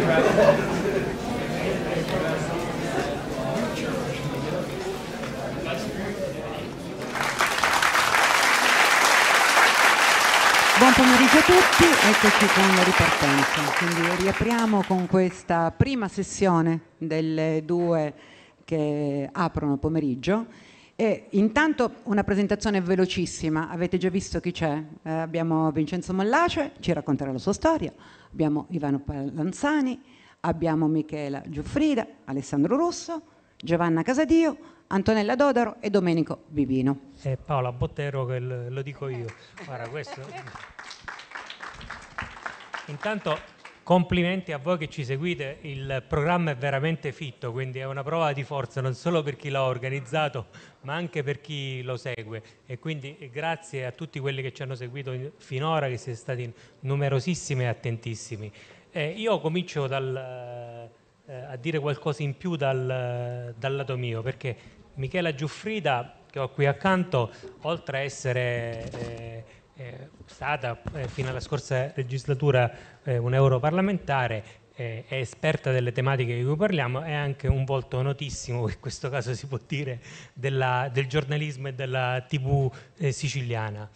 Buon pomeriggio a tutti, eccoci con la ripartenza. Quindi riapriamo con questa prima sessione delle due che aprono pomeriggio. E intanto una presentazione velocissima, avete già visto chi c'è. Eh, abbiamo Vincenzo Mollace, ci racconterà la sua storia, abbiamo Ivano Palanzani, abbiamo Michela Giuffrida, Alessandro Russo, Giovanna Casadio, Antonella Dodaro e Domenico Vivino. E Paola Bottero che lo dico io. Guarda, questo... Intanto complimenti a voi che ci seguite, il programma è veramente fitto, quindi è una prova di forza non solo per chi l'ha organizzato, ma anche per chi lo segue. E quindi eh, grazie a tutti quelli che ci hanno seguito finora, che siete stati numerosissimi e attentissimi. Eh, io comincio dal, eh, a dire qualcosa in più dal, dal lato mio, perché Michela Giuffrida, che ho qui accanto, oltre a essere... Eh, eh stata eh, fino alla scorsa legislatura eh, un europarlamentare è esperta delle tematiche di cui parliamo, è anche un volto notissimo, in questo caso si può dire, della, del giornalismo e della TV eh, siciliana.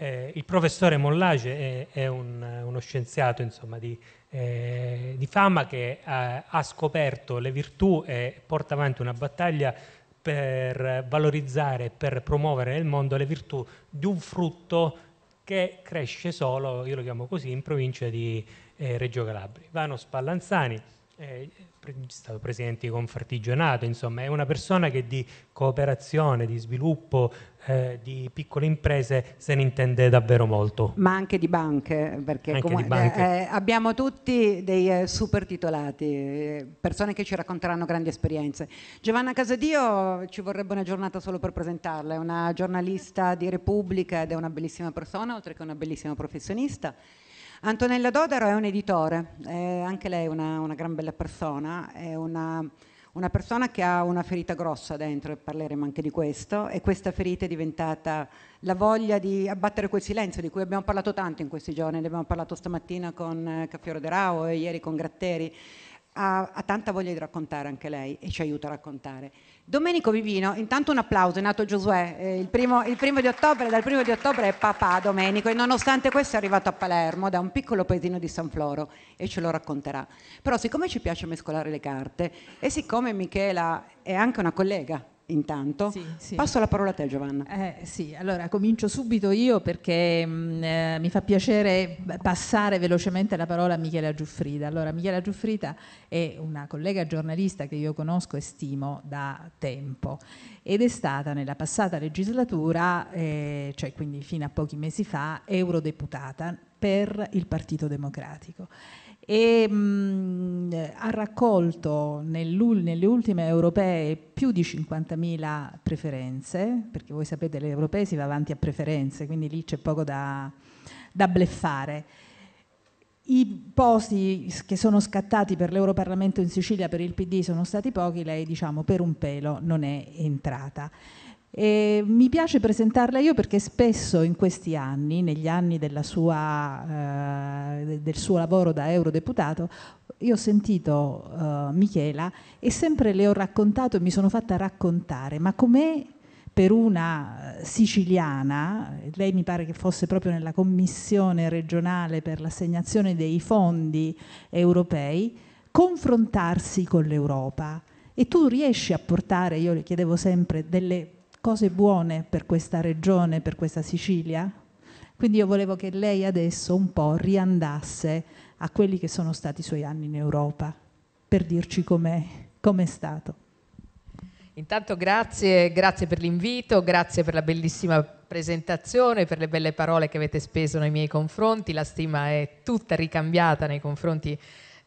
Eh, il professore Mollage è, è un, uno scienziato insomma, di, eh, di, fama che ha, ha scoperto le virtù e porta avanti una battaglia per valorizzare e per promuovere nel mondo le virtù di un frutto che cresce solo, io lo chiamo così, in provincia di, eh, Reggio Calabria. Ivano Spallanzani, è eh, stato presidente di Confartigianato, insomma, è una persona che di cooperazione, di sviluppo eh, di piccole imprese se ne intende davvero molto. Ma anche di banche, perché anche di banche. Eh, eh, abbiamo tutti dei eh, super titolati, persone che ci racconteranno grandi esperienze. Giovanna Casadio ci vorrebbe una giornata solo per presentarla, è una giornalista di Repubblica ed è una bellissima persona, oltre che una bellissima professionista. Antonella Dodaro è un editore, eh, anche lei è una, una, gran bella persona, è una, una, persona che ha una ferita grossa dentro e parleremo anche di questo e questa ferita è diventata la voglia di abbattere quel silenzio di cui abbiamo parlato tanto in questi giorni, ne abbiamo parlato stamattina con eh, Caffiero De Rao e ieri con Gratteri, ha, ha tanta voglia di raccontare anche lei e ci aiuta a raccontare. Domenico Vivino, intanto un applauso, è nato Giosuè, eh, il primo, il primo di ottobre, dal primo di ottobre è papà Domenico e nonostante questo è arrivato a Palermo da un piccolo paesino di San Floro e ce lo racconterà. Però siccome ci piace mescolare le carte e siccome Michela è anche una collega intanto. Sì, sì. Passo la parola a te Giovanna. Eh, sì, allora comincio subito io perché mh, mm, eh, mi fa piacere passare velocemente la parola a Michela Giuffrida. Allora, Michela Giuffrida è una collega giornalista che io conosco e stimo da tempo ed è stata nella passata legislatura, eh, cioè quindi fino a pochi mesi fa, eurodeputata per il Partito Democratico e mh, mm, ha raccolto nelle ultime europee più di 50.000 preferenze, perché voi sapete le europee si va avanti a preferenze, quindi lì c'è poco da, da bleffare. I posti che sono scattati per l'Europarlamento in Sicilia per il PD sono stati pochi, lei diciamo per un pelo non è entrata. E mi piace presentarla io perché spesso in questi anni, negli anni della sua eh, del suo lavoro da eurodeputato, io ho sentito uh, Michela e sempre le ho raccontato e mi sono fatta raccontare, ma com'è per una eh, siciliana, lei mi pare che fosse proprio nella commissione regionale per l'assegnazione dei fondi europei, confrontarsi con l'Europa. E tu riesci a portare, io le chiedevo sempre, delle cose buone per questa regione, per questa Sicilia? Quindi io volevo che lei adesso un po' riandasse a quelli che sono stati i suoi anni in Europa per dirci com'è, com'è stato. Intanto grazie, grazie per l'invito, grazie per la bellissima presentazione, per le belle parole che avete speso nei miei confronti, la stima è tutta ricambiata nei confronti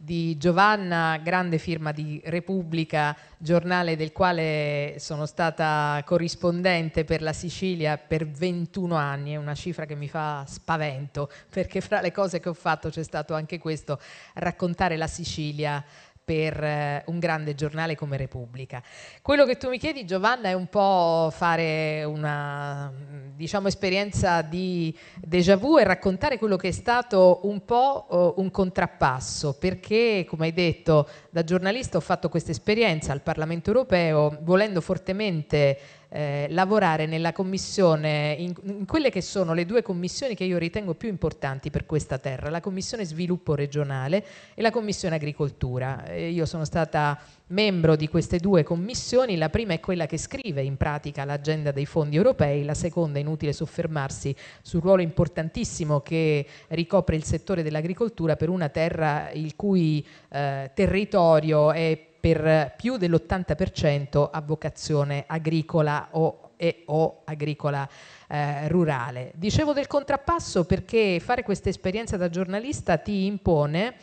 di Giovanna, grande firma di Repubblica, giornale del quale sono stata corrispondente per la Sicilia per 21 anni, è una cifra che mi fa spavento, perché fra le cose che ho fatto c'è stato anche questo, raccontare la Sicilia per eh, un grande giornale come Repubblica. Quello che tu mi chiedi, Giovanna, è un po' fare una mm, diciamo, esperienza di déjà vu e raccontare quello che è stato un po' eh, un contrappasso, perché, come hai detto, da giornalista ho fatto questa esperienza al Parlamento europeo volendo fortemente eh, lavorare nella commissione, in, in, quelle che sono le due commissioni che io ritengo più importanti per questa terra, la commissione sviluppo regionale e la commissione agricoltura. Eh, io sono stata membro di queste due commissioni, la prima è quella che scrive in pratica l'agenda dei fondi europei, la seconda è inutile soffermarsi sul ruolo importantissimo che ricopre il settore dell'agricoltura per una terra il cui eh, territorio è per più dell'80% a vocazione agricola o, e, o agricola eh, rurale. Dicevo del contrappasso perché fare questa esperienza da giornalista ti impone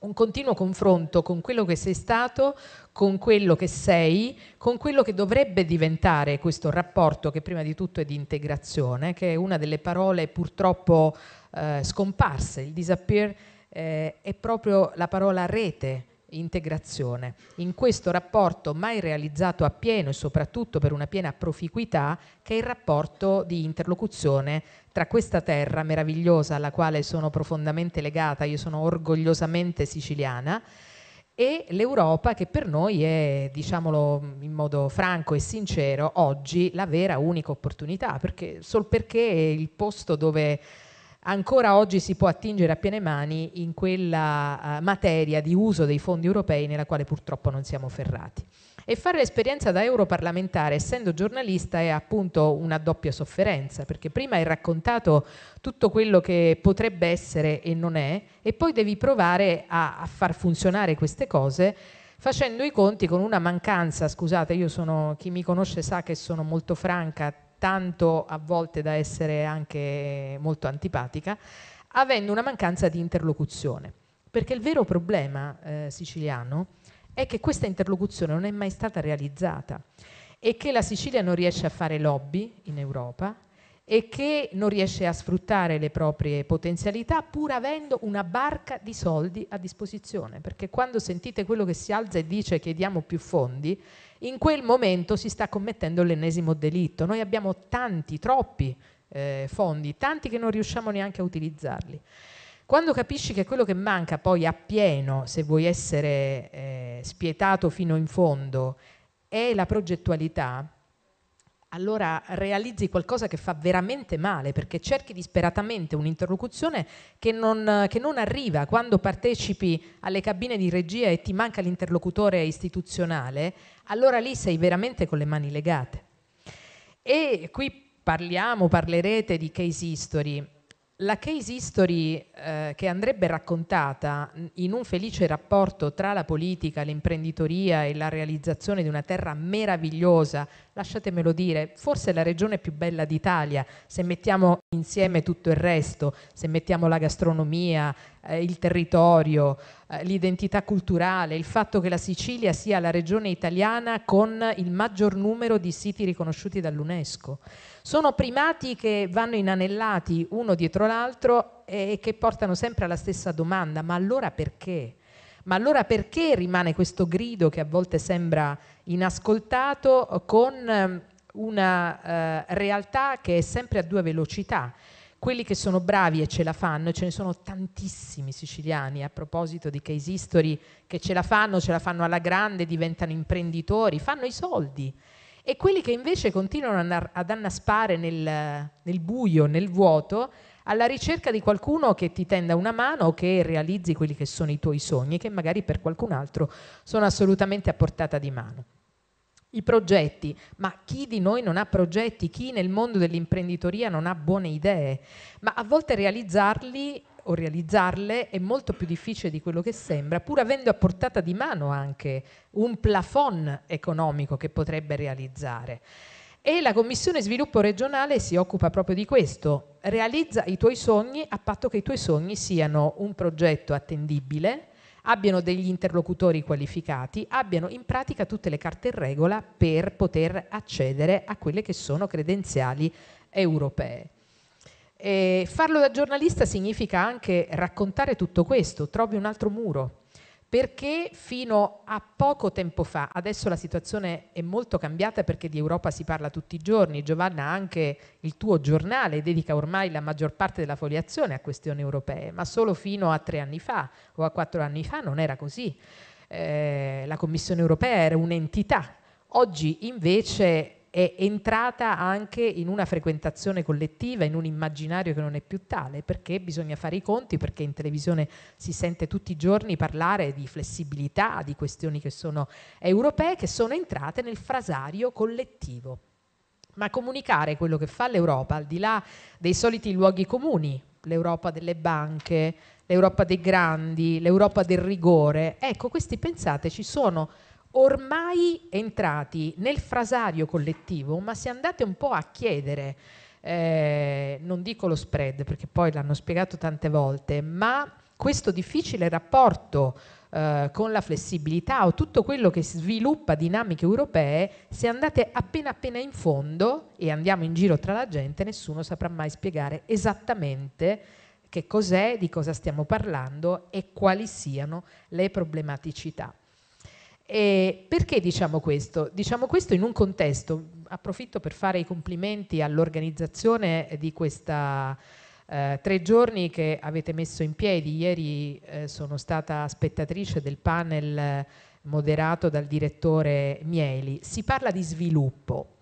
un continuo confronto con quello che sei stato, con quello che sei, con quello che dovrebbe diventare questo rapporto che prima di tutto è di integrazione, che è una delle parole purtroppo eh, scomparse. Il disappear eh, è proprio la parola rete, integrazione, in questo rapporto mai realizzato appieno e soprattutto per una piena proficuità, che è il rapporto di interlocuzione tra questa terra meravigliosa alla quale sono profondamente legata, io sono orgogliosamente siciliana, e l'Europa che per noi è, diciamolo in modo franco e sincero, oggi la vera unica opportunità, perché, solo perché è il posto dove ancora oggi si può attingere a piene mani in quella uh, materia di uso dei fondi europei nella quale purtroppo non siamo ferrati. E fare l'esperienza da europarlamentare, essendo giornalista, è appunto una doppia sofferenza, perché prima hai raccontato tutto quello che potrebbe essere e non è, e poi devi provare a, a far funzionare queste cose facendo i conti con una mancanza, scusate, io sono, chi mi conosce sa che sono molto franca, tanto a volte da essere anche molto antipatica, avendo una mancanza di interlocuzione. Perché il vero problema eh, siciliano è che questa interlocuzione non è mai stata realizzata e che la Sicilia non riesce a fare lobby in Europa e che non riesce a sfruttare le proprie potenzialità pur avendo una barca di soldi a disposizione, perché quando sentite quello che si alza e dice chiediamo più fondi, in quel momento si sta commettendo l'ennesimo delitto. Noi abbiamo tanti, troppi eh, fondi, tanti che non riusciamo neanche a utilizzarli. Quando capisci che quello che manca poi appieno, se vuoi essere eh, spietato fino in fondo, è la progettualità, allora realizzi qualcosa che fa veramente male perché cerchi disperatamente un'interlocuzione che non, che non, arriva. Quando partecipi alle cabine di regia e ti manca l'interlocutore istituzionale, allora lì sei veramente con le mani legate. E qui parliamo, parlerete di case history. La case history eh, che andrebbe raccontata in un felice rapporto tra la politica, l'imprenditoria e la realizzazione di una terra meravigliosa, lasciatemelo dire, forse la regione più bella d'Italia, se mettiamo insieme tutto il resto, se mettiamo la gastronomia, eh, il territorio, eh, l'identità culturale, il fatto che la Sicilia sia la regione italiana con il maggior numero di siti riconosciuti dall'UNESCO. Sono primati che vanno inanellati uno dietro l'altro e che portano sempre alla stessa domanda, ma allora perché? Ma allora perché rimane questo grido che a volte sembra inascoltato con ehm, una eh, realtà che è sempre a due velocità? quelli che sono bravi e ce la fanno, e ce ne sono tantissimi siciliani a proposito di case history che ce la fanno, ce la fanno alla grande, diventano imprenditori, fanno i soldi e quelli che invece continuano ad annaspare nel, nel buio, nel vuoto, alla ricerca di qualcuno che ti tenda una mano o che realizzi quelli che sono i tuoi sogni, che magari per qualcun altro sono assolutamente a portata di mano. I progetti, ma chi di noi non ha progetti? Chi nel mondo dell'imprenditoria non ha buone idee? Ma a volte realizzarli o realizzarle è molto più difficile di quello che sembra, pur avendo a portata di mano anche un plafond economico che potrebbe realizzare. E la Commissione Sviluppo Regionale si occupa proprio di questo, realizza i tuoi sogni a patto che i tuoi sogni siano un progetto attendibile, abbiano degli interlocutori qualificati, abbiano in pratica tutte le carte in regola per poter accedere a quelle che sono credenziali europee. E farlo da giornalista significa anche raccontare tutto questo, trovi un altro muro, perché fino a poco tempo fa, adesso la situazione è molto cambiata perché di Europa si parla tutti i giorni, Giovanna anche il tuo giornale dedica ormai la maggior parte della foliazione a questioni europee, ma solo fino a tre anni fa o a quattro anni fa non era così. Eh, la Commissione europea era un'entità, oggi invece è entrata anche in una frequentazione collettiva, in un immaginario che non è più tale, perché bisogna fare i conti, perché in televisione si sente tutti i giorni parlare di flessibilità, di questioni che sono europee, che sono entrate nel frasario collettivo. Ma comunicare quello che fa l'Europa, al di là dei soliti luoghi comuni, l'Europa delle banche, l'Europa dei grandi, l'Europa del rigore, ecco, questi pensate ci sono ormai entrati nel frasario collettivo, ma se andate un po' a chiedere, eh, non dico lo spread perché poi l'hanno spiegato tante volte, ma questo difficile rapporto eh, con la flessibilità o tutto quello che sviluppa dinamiche europee, se andate appena appena in fondo e andiamo in giro tra la gente, nessuno saprà mai spiegare esattamente che cos'è, di cosa stiamo parlando e quali siano le problematicità. E perché diciamo questo? Diciamo questo in un contesto, approfitto per fare i complimenti all'organizzazione di questa eh, tre giorni che avete messo in piedi. Ieri eh, sono stata spettatrice del panel moderato dal direttore Mieli. Si parla di sviluppo,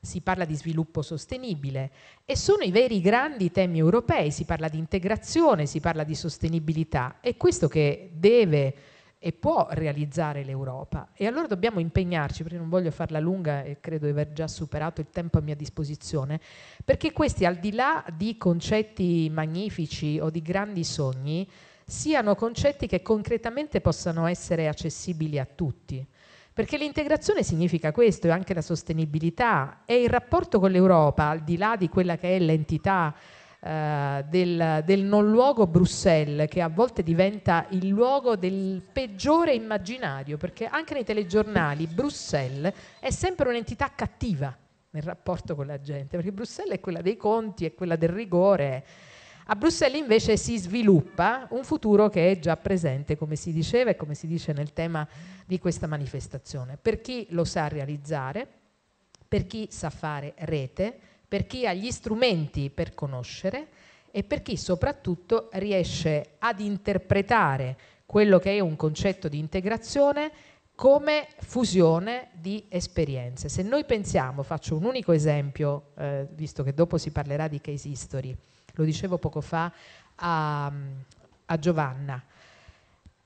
si parla di sviluppo sostenibile e sono i veri grandi temi europei, si parla di integrazione, si parla di sostenibilità. È questo che deve e può realizzare l'Europa. E allora dobbiamo impegnarci, perché non voglio farla lunga e credo di aver già superato il tempo a mia disposizione, perché questi, al di là di concetti magnifici o di grandi sogni, siano concetti che concretamente possano essere accessibili a tutti. Perché l'integrazione significa questo e anche la sostenibilità e il rapporto con l'Europa, al di là di quella che è l'entità eh, del, del, non luogo Bruxelles, che a volte diventa il luogo del peggiore immaginario, perché anche nei telegiornali Bruxelles è sempre un'entità cattiva nel rapporto con la gente, perché Bruxelles è quella dei conti, è quella del rigore. A Bruxelles invece si sviluppa un futuro che è già presente, come si diceva e come si dice nel tema di questa manifestazione. Per chi lo sa realizzare, per chi sa fare rete, per chi ha gli strumenti per conoscere e per chi soprattutto riesce ad interpretare quello che è un concetto di integrazione come fusione di esperienze. Se noi pensiamo, faccio un unico esempio, eh, visto che dopo si parlerà di case history, lo dicevo poco fa a, a Giovanna,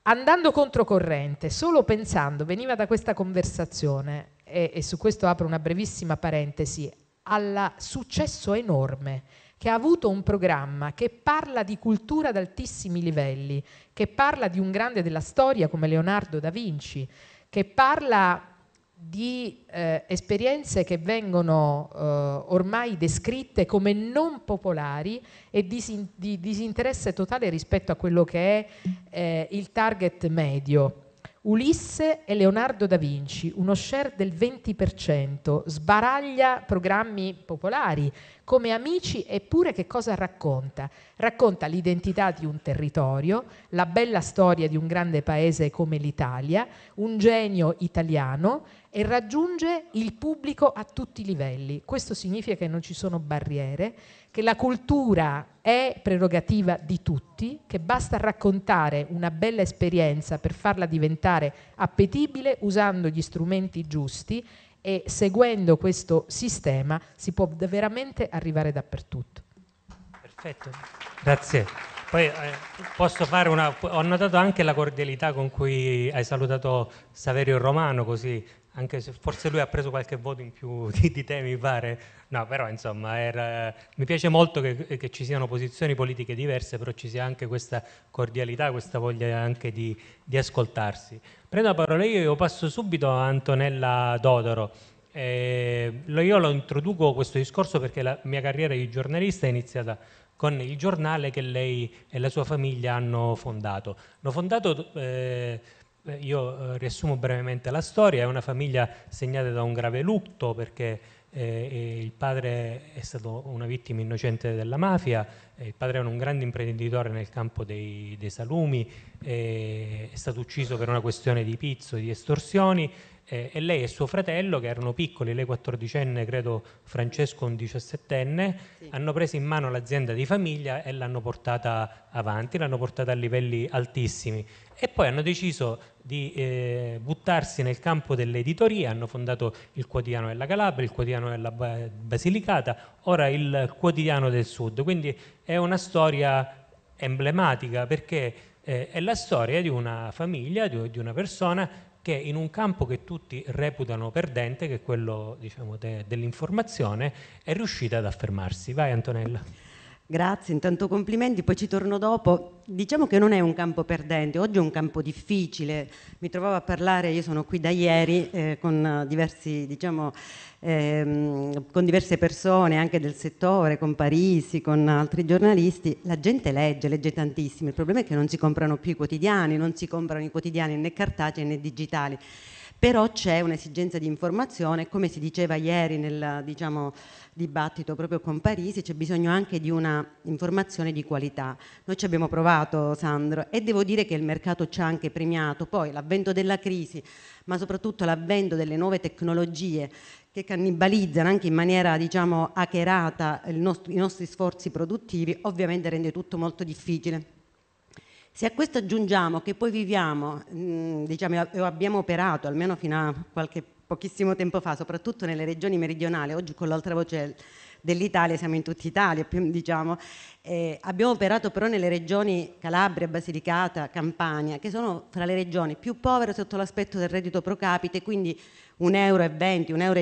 andando controcorrente, solo pensando, veniva da questa conversazione, e, e su questo apro una brevissima parentesi, al successo enorme che ha avuto un programma che parla di cultura ad altissimi livelli, che parla di un grande della storia come Leonardo da Vinci, che parla di eh, esperienze che vengono eh, ormai descritte come non popolari e disin- di disinteresse totale rispetto a quello che è eh, il target medio. Ulisse e Leonardo da Vinci, uno share del 20%, sbaraglia programmi popolari come Amici eppure che cosa racconta? Racconta l'identità di un territorio, la bella storia di un grande paese come l'Italia, un genio italiano, e raggiunge il pubblico a tutti i livelli. Questo significa che non ci sono barriere, che la cultura è prerogativa di tutti, che basta raccontare una bella esperienza per farla diventare appetibile usando gli strumenti giusti e seguendo questo sistema si può veramente arrivare dappertutto. Perfetto, grazie. Poi eh, posso fare una. Ho notato anche la cordialità con cui hai salutato Saverio Romano, così anche se forse lui ha preso qualche voto in più di, di te, mi pare. No, però insomma, era... mi piace molto che, che, ci siano posizioni politiche diverse, però ci sia anche questa cordialità, questa voglia anche di, di ascoltarsi. Prendo la parola io e passo subito a Antonella Dodoro. Eh, io lo introduco questo discorso perché la mia carriera di giornalista è iniziata con il giornale che lei e la sua famiglia hanno fondato. L'ho fondato... Eh, io eh, riassumo brevemente la storia, è una famiglia segnata da un grave lutto perché eh, eh, il padre è stato una vittima innocente della mafia, eh, il padre era un grande imprenditore nel campo dei, dei salumi, eh, è stato ucciso per una questione di pizzo, e di estorsioni eh, e lei e suo fratello, che erano piccoli, lei 14enne, credo Francesco un 17enne, sì. hanno preso in mano l'azienda di famiglia e l'hanno portata avanti, l'hanno portata a livelli altissimi e poi hanno deciso di eh, buttarsi nel campo dell'editoria, hanno fondato il quotidiano della Calabria, il quotidiano della Basilicata, ora il quotidiano del Sud, quindi è una storia emblematica perché eh, è la storia di una famiglia, di, di una persona che in un campo che tutti reputano perdente, che è quello diciamo, de, dell'informazione, è riuscita ad affermarsi. Vai Antonella. Grazie, intanto complimenti, poi ci torno dopo. Diciamo che non è un campo perdente, oggi è un campo difficile. Mi trovavo a parlare, io sono qui da ieri eh, con, diversi, diciamo, ehm, con diverse persone anche del settore, con Parisi, con altri giornalisti. La gente legge, legge tantissimo. Il problema è che non si comprano più i quotidiani, non si comprano i quotidiani né cartacei né digitali però c'è un'esigenza di informazione come si diceva ieri nel diciamo, dibattito proprio con Parisi, c'è bisogno anche di una informazione di qualità. Noi ci abbiamo provato, Sandro, e devo dire che il mercato ci ha anche premiato. Poi l'avvento della crisi, ma soprattutto l'avvento delle nuove tecnologie che cannibalizzano anche in maniera diciamo hackerata nostro, i nostri sforzi produttivi, ovviamente rende tutto molto difficile. Se a questo aggiungiamo che poi viviamo, mm, diciamo, o abbiamo operato almeno fino a qualche pochissimo tempo fa, soprattutto nelle regioni meridionali, oggi con l'altra voce dell'Italia, siamo in tutta Italia, diciamo, eh, abbiamo operato però nelle regioni Calabria, Basilicata, Campania, che sono fra le regioni più povere sotto l'aspetto del reddito pro capite, quindi 1,20 euro, 1,30 euro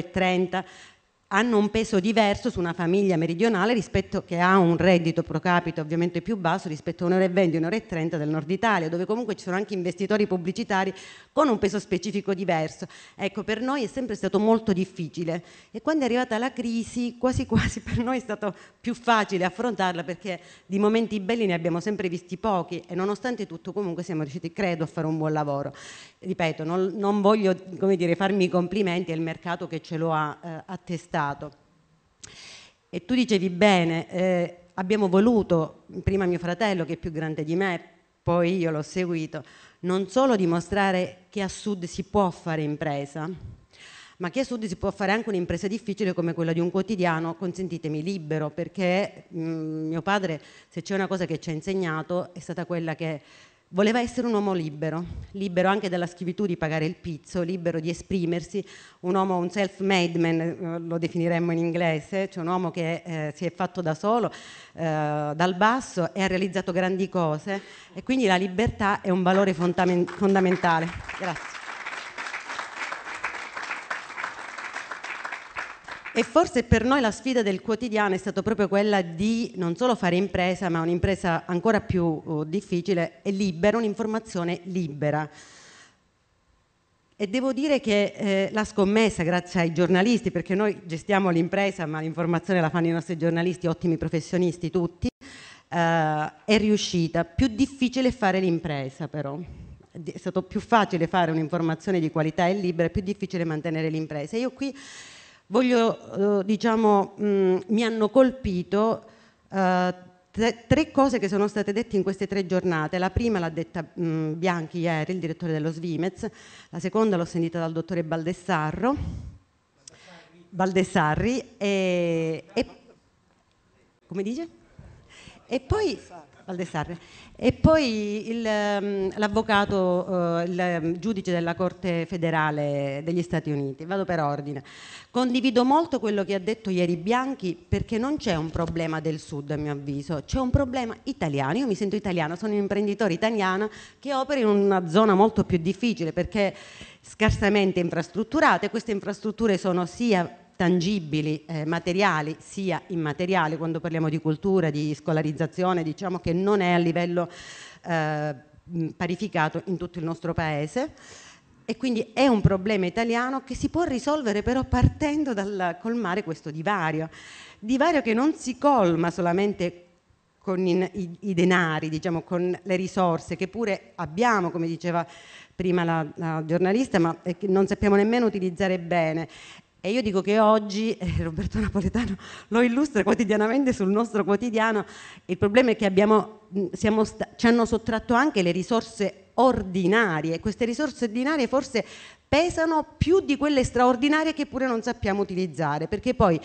hanno un peso diverso su una famiglia meridionale rispetto, che ha un reddito pro capita ovviamente più basso rispetto a un'ora e 20, un'ora e 30 del nord Italia, dove comunque ci sono anche investitori pubblicitari con un peso specifico diverso. Ecco, per noi è sempre stato molto difficile e quando è arrivata la crisi quasi quasi per noi è stato più facile affrontarla perché di momenti belli ne abbiamo sempre visti pochi e nonostante tutto comunque siamo riusciti, credo, a fare un buon lavoro. Ripeto, non, non voglio dire, farmi i complimenti, è il mercato che ce lo ha eh, attestato citato. E tu dicevi bene, eh, abbiamo voluto, prima mio fratello che è più grande di me, poi io l'ho seguito, non solo dimostrare che a sud si può fare impresa, ma che a sud si può fare anche un'impresa difficile come quella di un quotidiano, consentitemi, libero, perché mh, mm, mio padre, se c'è una cosa che ci ha insegnato, è stata quella che Voleva essere un uomo libero, libero anche dalla schiavitù di pagare il pizzo, libero di esprimersi, un uomo, un self-made man, eh, lo definiremmo in inglese, cioè un uomo che eh, si è fatto da solo, eh, dal basso e ha realizzato grandi cose e quindi la libertà è un valore fondamentale. Grazie. E forse per noi la sfida del quotidiano è stata proprio quella di non solo fare impresa, ma un'impresa ancora più uh, difficile e libera, un'informazione libera. E devo dire che eh, la scommessa, grazie ai giornalisti, perché noi gestiamo l'impresa, ma l'informazione la fanno i nostri giornalisti, ottimi professionisti tutti, eh, è riuscita. Più difficile fare l'impresa però è stato più facile fare un'informazione di qualità e libera, più difficile mantenere l'impresa. Io qui voglio, eh, diciamo, mm, mi hanno colpito eh, tre, cose che sono state dette in queste tre giornate. La prima l'ha detta mm, Bianchi ieri, il direttore dello Svimez, la seconda l'ho sentita dal dottore Baldessarro, Baldessarri, Baldessarri e, e, come dice? E poi... Baldessarri. E poi ehm, l'avvocato, eh, il ehm, giudice della Corte federale degli Stati Uniti, vado per ordine. Condivido molto quello che ha detto ieri Bianchi perché non c'è un problema del sud a mio avviso, c'è un problema italiano. Io mi sento italiana, sono un'imprenditore italiana che opera in una zona molto più difficile perché scarsamente infrastrutturate, queste infrastrutture sono sia tangibili, eh, materiali sia immateriali. Quando parliamo di cultura di scolarizzazione, diciamo che non è a livello eh, parificato in tutto il nostro Paese. E quindi è un problema italiano che si può risolvere però partendo dal colmare questo divario, divario che non si colma solamente con i, i denari, diciamo, con le risorse che pure abbiamo, come diceva prima la, la giornalista, ma eh, che non sappiamo nemmeno utilizzare bene. E io dico che oggi, eh, Roberto Napoletano lo illustra quotidianamente sul nostro quotidiano, il problema è che abbiamo, mm, sta, ci hanno sottratto anche le risorse ordinarie. Queste risorse ordinarie forse pesano più di quelle straordinarie che pure non sappiamo utilizzare, perché poi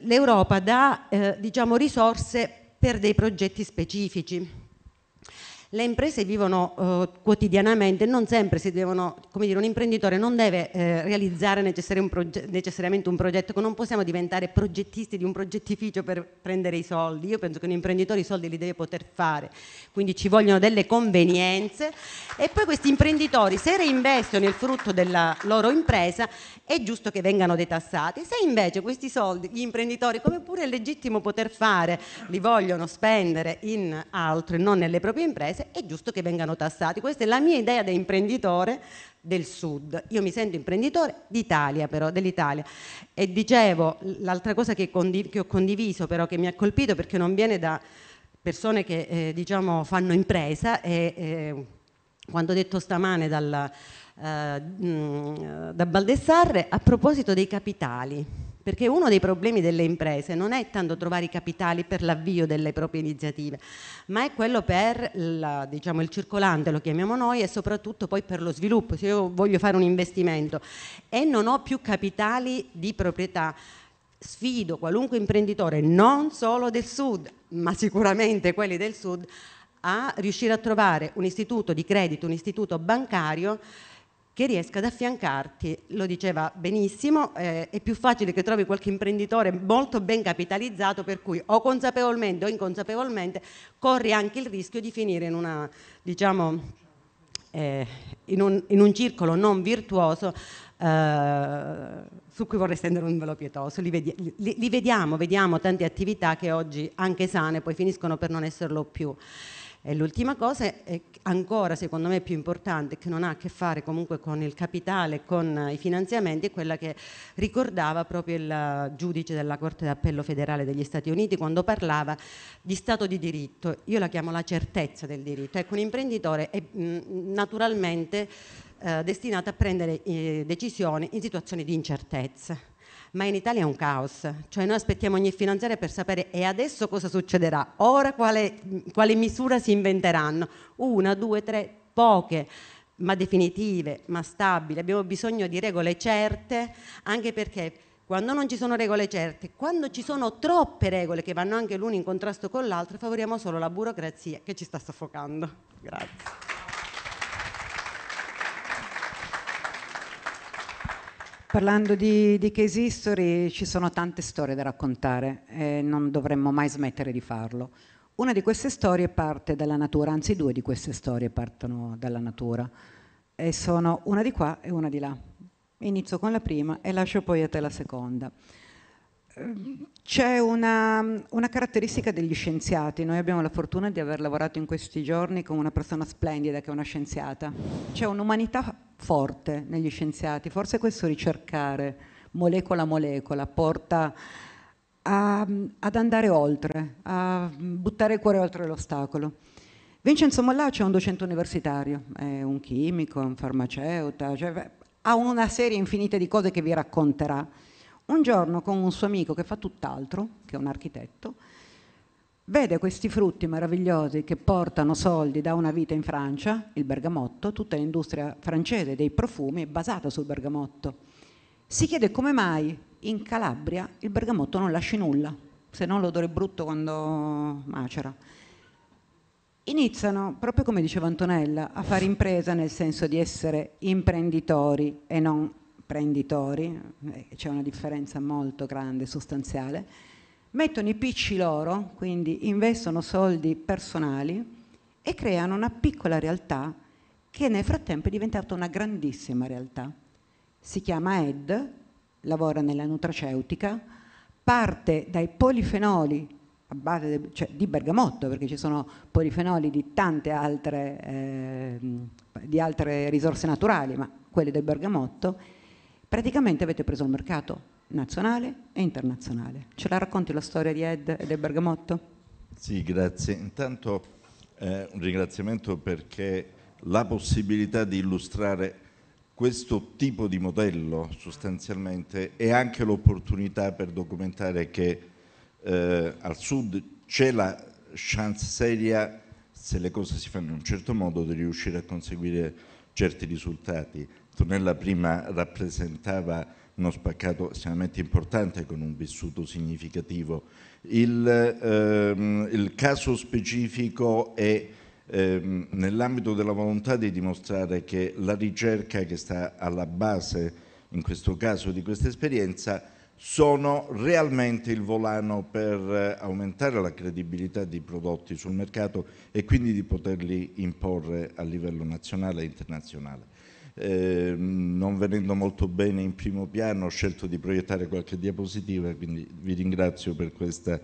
l'Europa dà eh, diciamo, risorse per dei progetti specifici le imprese vivono eh, quotidianamente non sempre si devono, come dire, un imprenditore non deve eh, realizzare necessariamente un progetto. Non possiamo diventare progettisti di un progettificio per prendere i soldi. Io penso che un imprenditore i soldi li deve poter fare, quindi ci vogliono delle convenienze e poi questi imprenditori, se reinvestono il frutto della loro impresa, è giusto che vengano detassati. Se invece questi soldi gli imprenditori, come pure è legittimo poter fare, li vogliono spendere in altro e non nelle proprie imprese, Paese, è giusto che vengano tassati. Questa è la mia idea da imprenditore del Sud. Io mi sento imprenditore d'Italia, però, dell'Italia. E dicevo, l'altra cosa che, condiv- che ho condiviso, però, che mi ha colpito perché non viene da persone che, eh, diciamo, fanno impresa è Eh, quando ho detto stamane dal, eh, mm, da Baldessarre a proposito dei capitali perché uno dei problemi delle imprese non è tanto trovare i capitali per l'avvio delle proprie iniziative, ma è quello per la, diciamo, il circolante, lo chiamiamo noi, e soprattutto poi per lo sviluppo. Se io voglio fare un investimento e non ho più capitali di proprietà, sfido qualunque imprenditore, non solo del sud, ma sicuramente quelli del sud, a riuscire a trovare un istituto di credito, un istituto bancario che riesca ad affiancarti, lo diceva benissimo, eh, è più facile che trovi qualche imprenditore molto ben capitalizzato per cui o consapevolmente o inconsapevolmente corri anche il rischio di finire in una, diciamo, eh, in, un, in, un, circolo non virtuoso eh, su cui vorrei stendere un velo pietoso. Li, vedi, li, li vediamo, vediamo tante attività che oggi, anche sane, poi finiscono per non esserlo più. E l'ultima cosa è ancora, secondo me, più importante, che non ha a che fare comunque con il capitale, con i finanziamenti, è quella che ricordava proprio il giudice della Corte d'Appello federale degli Stati Uniti quando parlava di Stato di diritto. Io la chiamo la certezza del diritto. Ecco, un imprenditore è naturalmente eh, destinato a prendere eh, decisioni in situazioni di incertezza ma in Italia è un caos, cioè noi aspettiamo ogni finanziaria per sapere e adesso cosa succederà, ora quale, quale misura si inventeranno, una, due, tre, poche ma definitive, ma stabili, abbiamo bisogno di regole certe anche perché quando non ci sono regole certe, quando ci sono troppe regole che vanno anche l'una in contrasto con l'altra, favoriamo solo la burocrazia che ci sta soffocando. Grazie. parlando di, di case history ci sono tante storie da raccontare e non dovremmo mai smettere di farlo. Una di queste storie parte dalla natura, anzi due di queste storie partono dalla natura e sono una di qua e una di là. Inizio con la prima e lascio poi a te la seconda. C'è una, una, caratteristica degli scienziati, noi abbiamo la fortuna di aver lavorato in questi giorni con una persona splendida che è una scienziata, c'è un'umanità forte negli scienziati, forse questo ricercare molecola a molecola porta a, ad andare oltre, a buttare il cuore oltre l'ostacolo. Vincenzo Mollaccio è un docente universitario, è un chimico, è un farmaceuta, cioè, ha una serie infinita di cose che vi racconterà un giorno con un suo amico che fa tutt'altro, che è un architetto, vede questi frutti meravigliosi che portano soldi da una vita in Francia, il bergamotto, tutta l'industria francese dei profumi è basata sul bergamotto. Si chiede come mai in Calabria il bergamotto non lasci nulla, se non l'odore brutto quando macera. Iniziano, proprio come diceva Antonella, a fare impresa nel senso di essere imprenditori e non imprenditori, eh, c'è una differenza molto grande, sostanziale, mettono i picci loro, quindi investono soldi personali e creano una piccola realtà che nel frattempo è diventata una grandissima realtà. Si chiama Ed, lavora nella nutraceutica, parte dai polifenoli di, cioè, di bergamotto, perché ci sono polifenoli di tante altre, eh, di altre risorse naturali, ma quelle del bergamotto, praticamente avete preso il mercato nazionale e internazionale. Ce la racconti la storia di Ed e del Bergamotto? Sì, grazie. Intanto eh, un ringraziamento perché la possibilità di illustrare questo tipo di modello sostanzialmente è anche l'opportunità per documentare che eh, al sud c'è la chance seria se le cose si fanno in un certo modo di riuscire a conseguire certi risultati Tonella certo, prima rappresentava uno spaccato estremamente importante con un vissuto significativo. Il, ehm, il caso specifico è ehm, nell'ambito della volontà di dimostrare che la ricerca che sta alla base, in questo caso, di questa esperienza sono realmente il volano per aumentare la credibilità dei prodotti sul mercato e quindi di poterli imporre a livello nazionale e internazionale. Ehm, non venendo molto bene in primo piano ho scelto di proiettare qualche diapositiva, quindi vi ringrazio per questa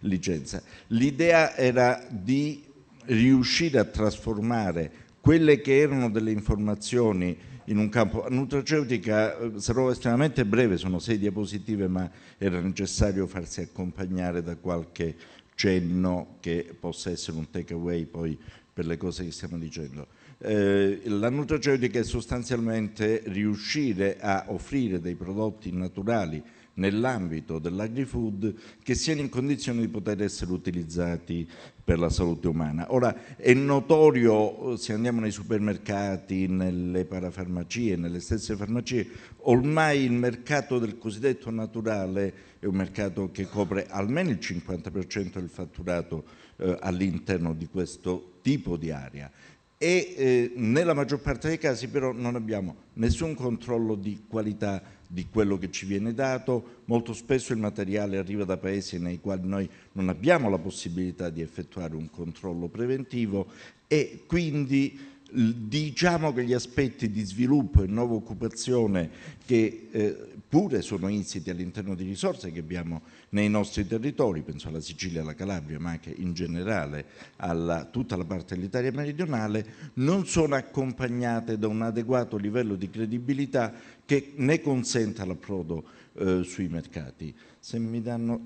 licenza. L'idea era di riuscire a trasformare quelle che erano delle informazioni in un campo nutraceutica eh, sarò estremamente breve, sono sei diapositive, ma era necessario farsi accompagnare da qualche cenno che possa essere un takeaway poi per le cose che stiamo dicendo. Eh, la nutrazeutica è sostanzialmente riuscire a offrire dei prodotti naturali nell'ambito dell'agri-food che siano in condizione di poter essere utilizzati per la salute umana. Ora è notorio eh, se andiamo nei supermercati, nelle parafarmacie, nelle stesse farmacie, ormai il mercato del cosiddetto naturale è un mercato che copre almeno il 50% del fatturato eh, all'interno di questo tipo di area e eh, nella maggior parte dei casi però non abbiamo nessun controllo di qualità di quello che ci viene dato, molto spesso il materiale arriva da paesi nei quali noi non abbiamo la possibilità di effettuare un controllo preventivo e quindi Diciamo che gli aspetti di sviluppo e nuova occupazione, che eh, pure sono insiti all'interno di risorse che abbiamo nei nostri territori (penso alla Sicilia alla Calabria, ma anche in generale a tutta la parte dell'Italia meridionale), non sono accompagnate da un adeguato livello di credibilità che ne consenta l'approdo eh, sui mercati. Se mi danno,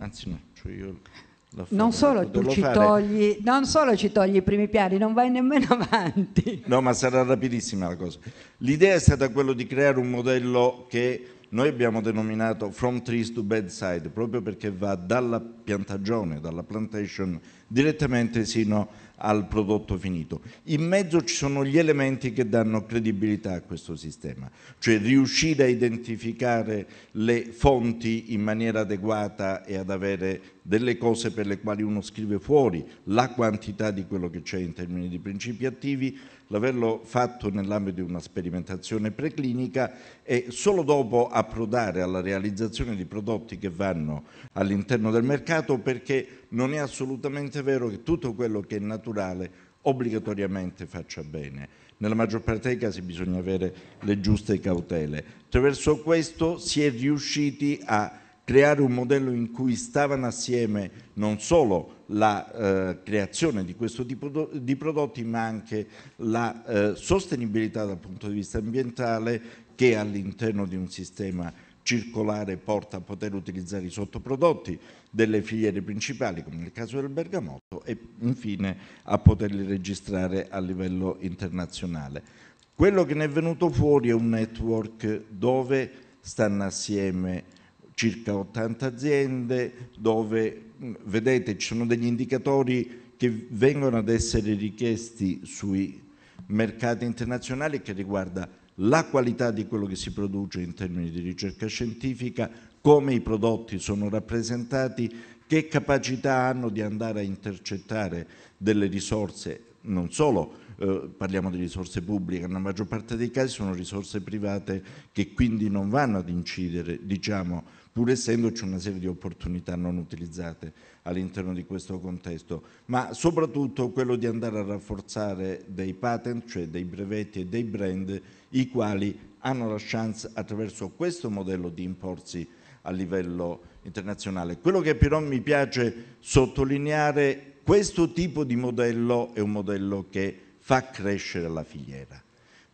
cioè non solo tu ci togli, non solo ci togli i primi piani, non vai nemmeno avanti. No, ma sarà rapidissima la cosa. L'idea è stata quella di creare un modello che noi abbiamo denominato From Trees to Bedside, proprio perché va dalla piantagione, dalla plantation, direttamente sino a al prodotto finito. In mezzo ci sono gli elementi che danno credibilità a questo sistema, cioè riuscire a identificare le fonti in maniera adeguata e ad avere delle cose per le quali uno scrive fuori la quantità di quello che c'è in termini di principi attivi, l'averlo fatto nell'ambito di una sperimentazione preclinica e solo dopo approdare alla realizzazione di prodotti che vanno all'interno del mercato perché non è assolutamente vero che tutto quello che è naturale obbligatoriamente faccia bene. Nella maggior parte dei casi bisogna avere le giuste cautele. Attraverso questo si è riusciti a creare un modello in cui stavano assieme non solo la eh, creazione di questo tipo di prodotti ma anche la eh, sostenibilità dal punto di vista ambientale che all'interno di un sistema circolare porta a poter utilizzare i sottoprodotti delle filiere principali come nel caso del bergamotto e infine a poterli registrare a livello internazionale. Quello che ne è venuto fuori è un network dove stanno assieme circa 80 aziende dove mm, vedete ci sono degli indicatori che vengono ad essere richiesti sui mercati internazionali che riguarda la qualità di quello che si produce in termini di ricerca scientifica, come i prodotti sono rappresentati, che capacità hanno di andare a intercettare delle risorse, non solo eh, parliamo di risorse pubbliche, nella maggior parte dei casi sono risorse private che quindi non vanno ad incidere, diciamo, pur essendoci una serie di opportunità non utilizzate all'interno di questo contesto, ma soprattutto quello di andare a rafforzare dei patent, cioè dei brevetti e dei brand, i quali hanno la chance attraverso questo modello di imporsi a livello internazionale. Quello che però mi piace sottolineare, questo tipo di modello è un modello che fa crescere la filiera,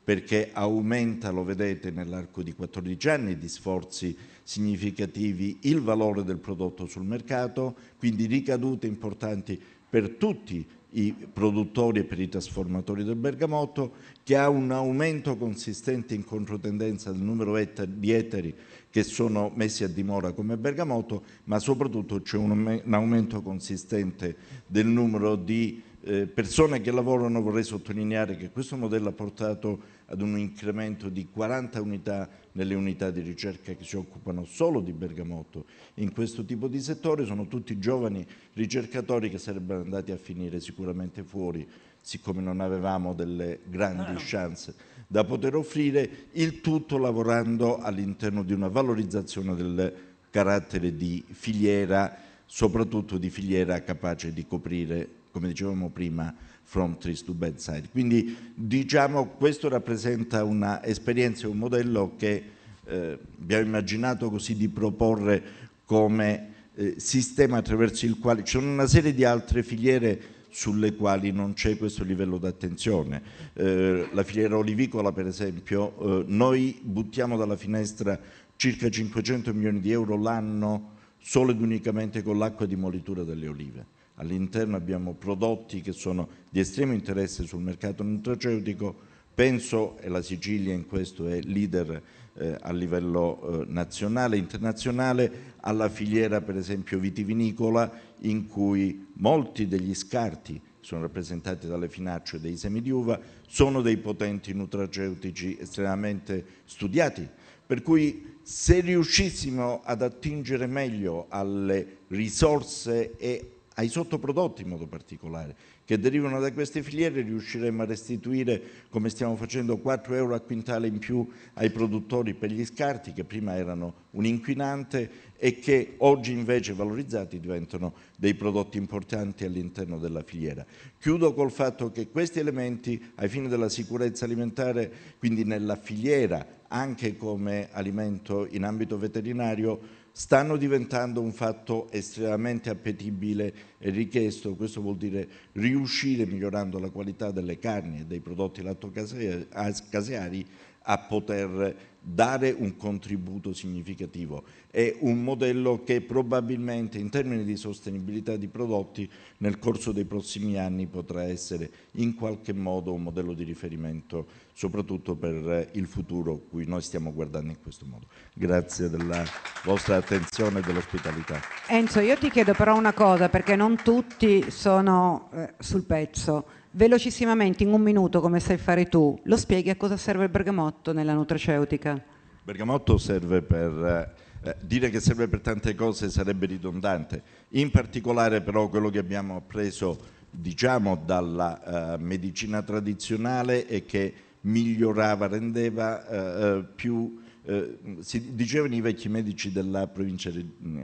perché aumenta, lo vedete, nell'arco di 14 anni di sforzi significativi il valore del prodotto sul mercato, quindi ricadute importanti per tutti i produttori e per i trasformatori del bergamotto, che ha un aumento consistente in controtendenza del numero di ettari che sono messi a dimora come bergamotto, ma soprattutto c'è un aumento consistente del numero di eh, persone che lavorano. Vorrei sottolineare che questo modello ha portato ad un incremento di 40 unità nelle unità di ricerca che si occupano solo di bergamotto. In questo tipo di settore sono tutti giovani ricercatori che sarebbero andati a finire sicuramente fuori, siccome non avevamo delle grandi ah. chance da poter offrire, il tutto lavorando all'interno di una valorizzazione del carattere di filiera, soprattutto di filiera capace di coprire, come dicevamo prima, from trees to bedside. Quindi diciamo questo rappresenta un'esperienza e un modello che eh, abbiamo immaginato così di proporre come eh, sistema attraverso il quale ci sono una serie di altre filiere sulle quali non c'è questo livello di attenzione. Eh, la filiera olivicola per esempio, eh, noi buttiamo dalla finestra circa 500 milioni di euro l'anno solo ed unicamente con l'acqua di molitura delle olive All'interno abbiamo prodotti che sono di estremo interesse sul mercato nutraceutico. Penso, e la Sicilia in questo è leader eh, a livello eh, nazionale e internazionale, alla filiera per esempio vitivinicola in cui molti degli scarti sono rappresentati dalle finacce e dei semi di uva, sono dei potenti nutraceutici estremamente studiati. Per cui se riuscissimo ad attingere meglio alle risorse e ai sottoprodotti in modo particolare, che derivano da queste filiere, riusciremo a restituire, come stiamo facendo, 4 euro a quintale in più ai produttori per gli scarti, che prima erano un inquinante e che oggi invece valorizzati diventano dei prodotti importanti all'interno della filiera. Chiudo col fatto che questi elementi, ai fini della sicurezza alimentare, quindi nella filiera, anche come alimento in ambito veterinario, stanno diventando un fatto estremamente appetibile e richiesto. Questo vuol dire riuscire, migliorando la qualità delle carni e dei prodotti lattocaseari, a poter dare un contributo significativo. È un modello che probabilmente in termini di sostenibilità di prodotti nel corso dei prossimi anni potrà essere in qualche modo un modello di riferimento soprattutto per il futuro cui noi stiamo guardando in questo modo. Grazie della vostra attenzione e dell'ospitalità. Enzo, io ti chiedo però una cosa perché non tutti sono eh, sul pezzo velocissimamente, in un minuto, come sai fare tu, lo spieghi a cosa serve il bergamotto nella nutraceutica? Il bergamotto serve per... Eh, eh, dire che serve per tante cose sarebbe ridondante, in particolare però quello che abbiamo appreso diciamo dalla eh, medicina tradizionale e che migliorava, rendeva eh, eh più, eh, si dicevano i vecchi medici della provincia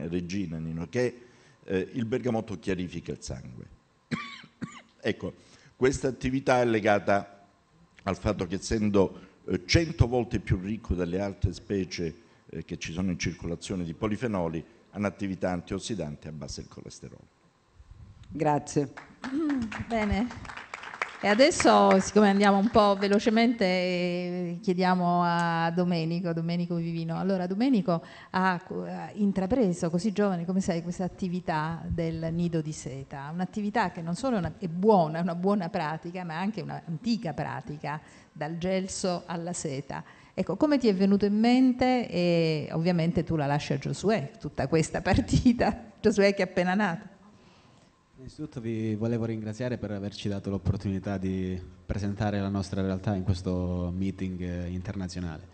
Regina Nino che il bergamotto chiarifica il sangue. ecco, questa attività è legata al fatto che essendo 100 eh, volte più ricco delle altre specie eh, che ci sono in circolazione di polifenoli, hanno attività antiossidante e abbassa il colesterolo. Grazie. Bene. E adesso, siccome andiamo un po' velocemente, chiediamo a Domenico, Domenico Vivino. Allora, Domenico ha intrapreso, così giovane come sei, questa attività del nido di seta, un'attività che non solo è buona, è una buona pratica, ma è anche un'antica pratica, dal gelso alla seta. Ecco, come ti è venuto in mente? E ovviamente tu la lasci a Giosuè, tutta questa partita, Giosuè che è appena nato. Innanzitutto vi volevo ringraziare per averci dato l'opportunità di presentare la nostra realtà in questo meeting eh, internazionale.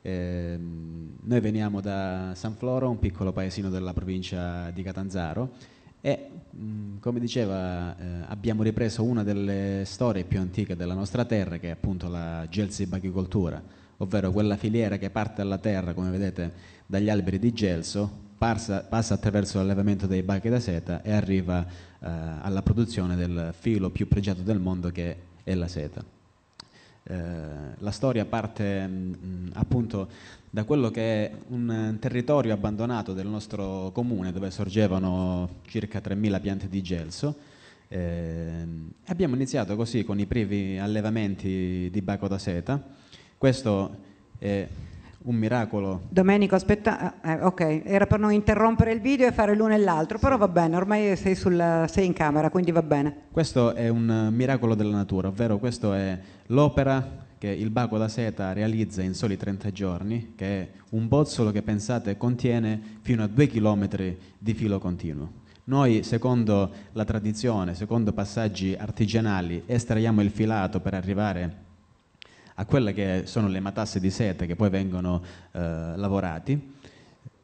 Eh, noi veniamo da San Floro, un piccolo paesino della provincia di Catanzaro e mh, come diceva eh, abbiamo ripreso una delle storie più antiche della nostra terra che è appunto la gelsibachicoltura, ovvero quella filiera che parte dalla terra, come vedete, dagli alberi di gelso passa, passa attraverso l'allevamento dei bachi da seta e arriva eh, alla produzione del filo più pregiato del mondo che è la seta. Eh, la storia parte mh, mm, appunto da quello che è un territorio abbandonato del nostro comune dove sorgevano circa 3.000 piante di gelso. Eh, abbiamo iniziato così con i primi allevamenti di baco da seta. Questo è un miracolo. Domenico, aspetta, eh, eh, ok, era per non interrompere il video e fare l'uno e l'altro, però va bene, ormai sei, sulla, sei in camera, quindi va bene. Questo è un miracolo della natura, ovvero questa è l'opera che il baco da seta realizza in soli 30 giorni, che è un bozzolo che pensate contiene fino a 2 km di filo continuo. Noi, secondo la tradizione, secondo passaggi artigianali, estraiamo il filato per arrivare a a quelle che sono le matasse di seta che poi vengono eh, lavorati.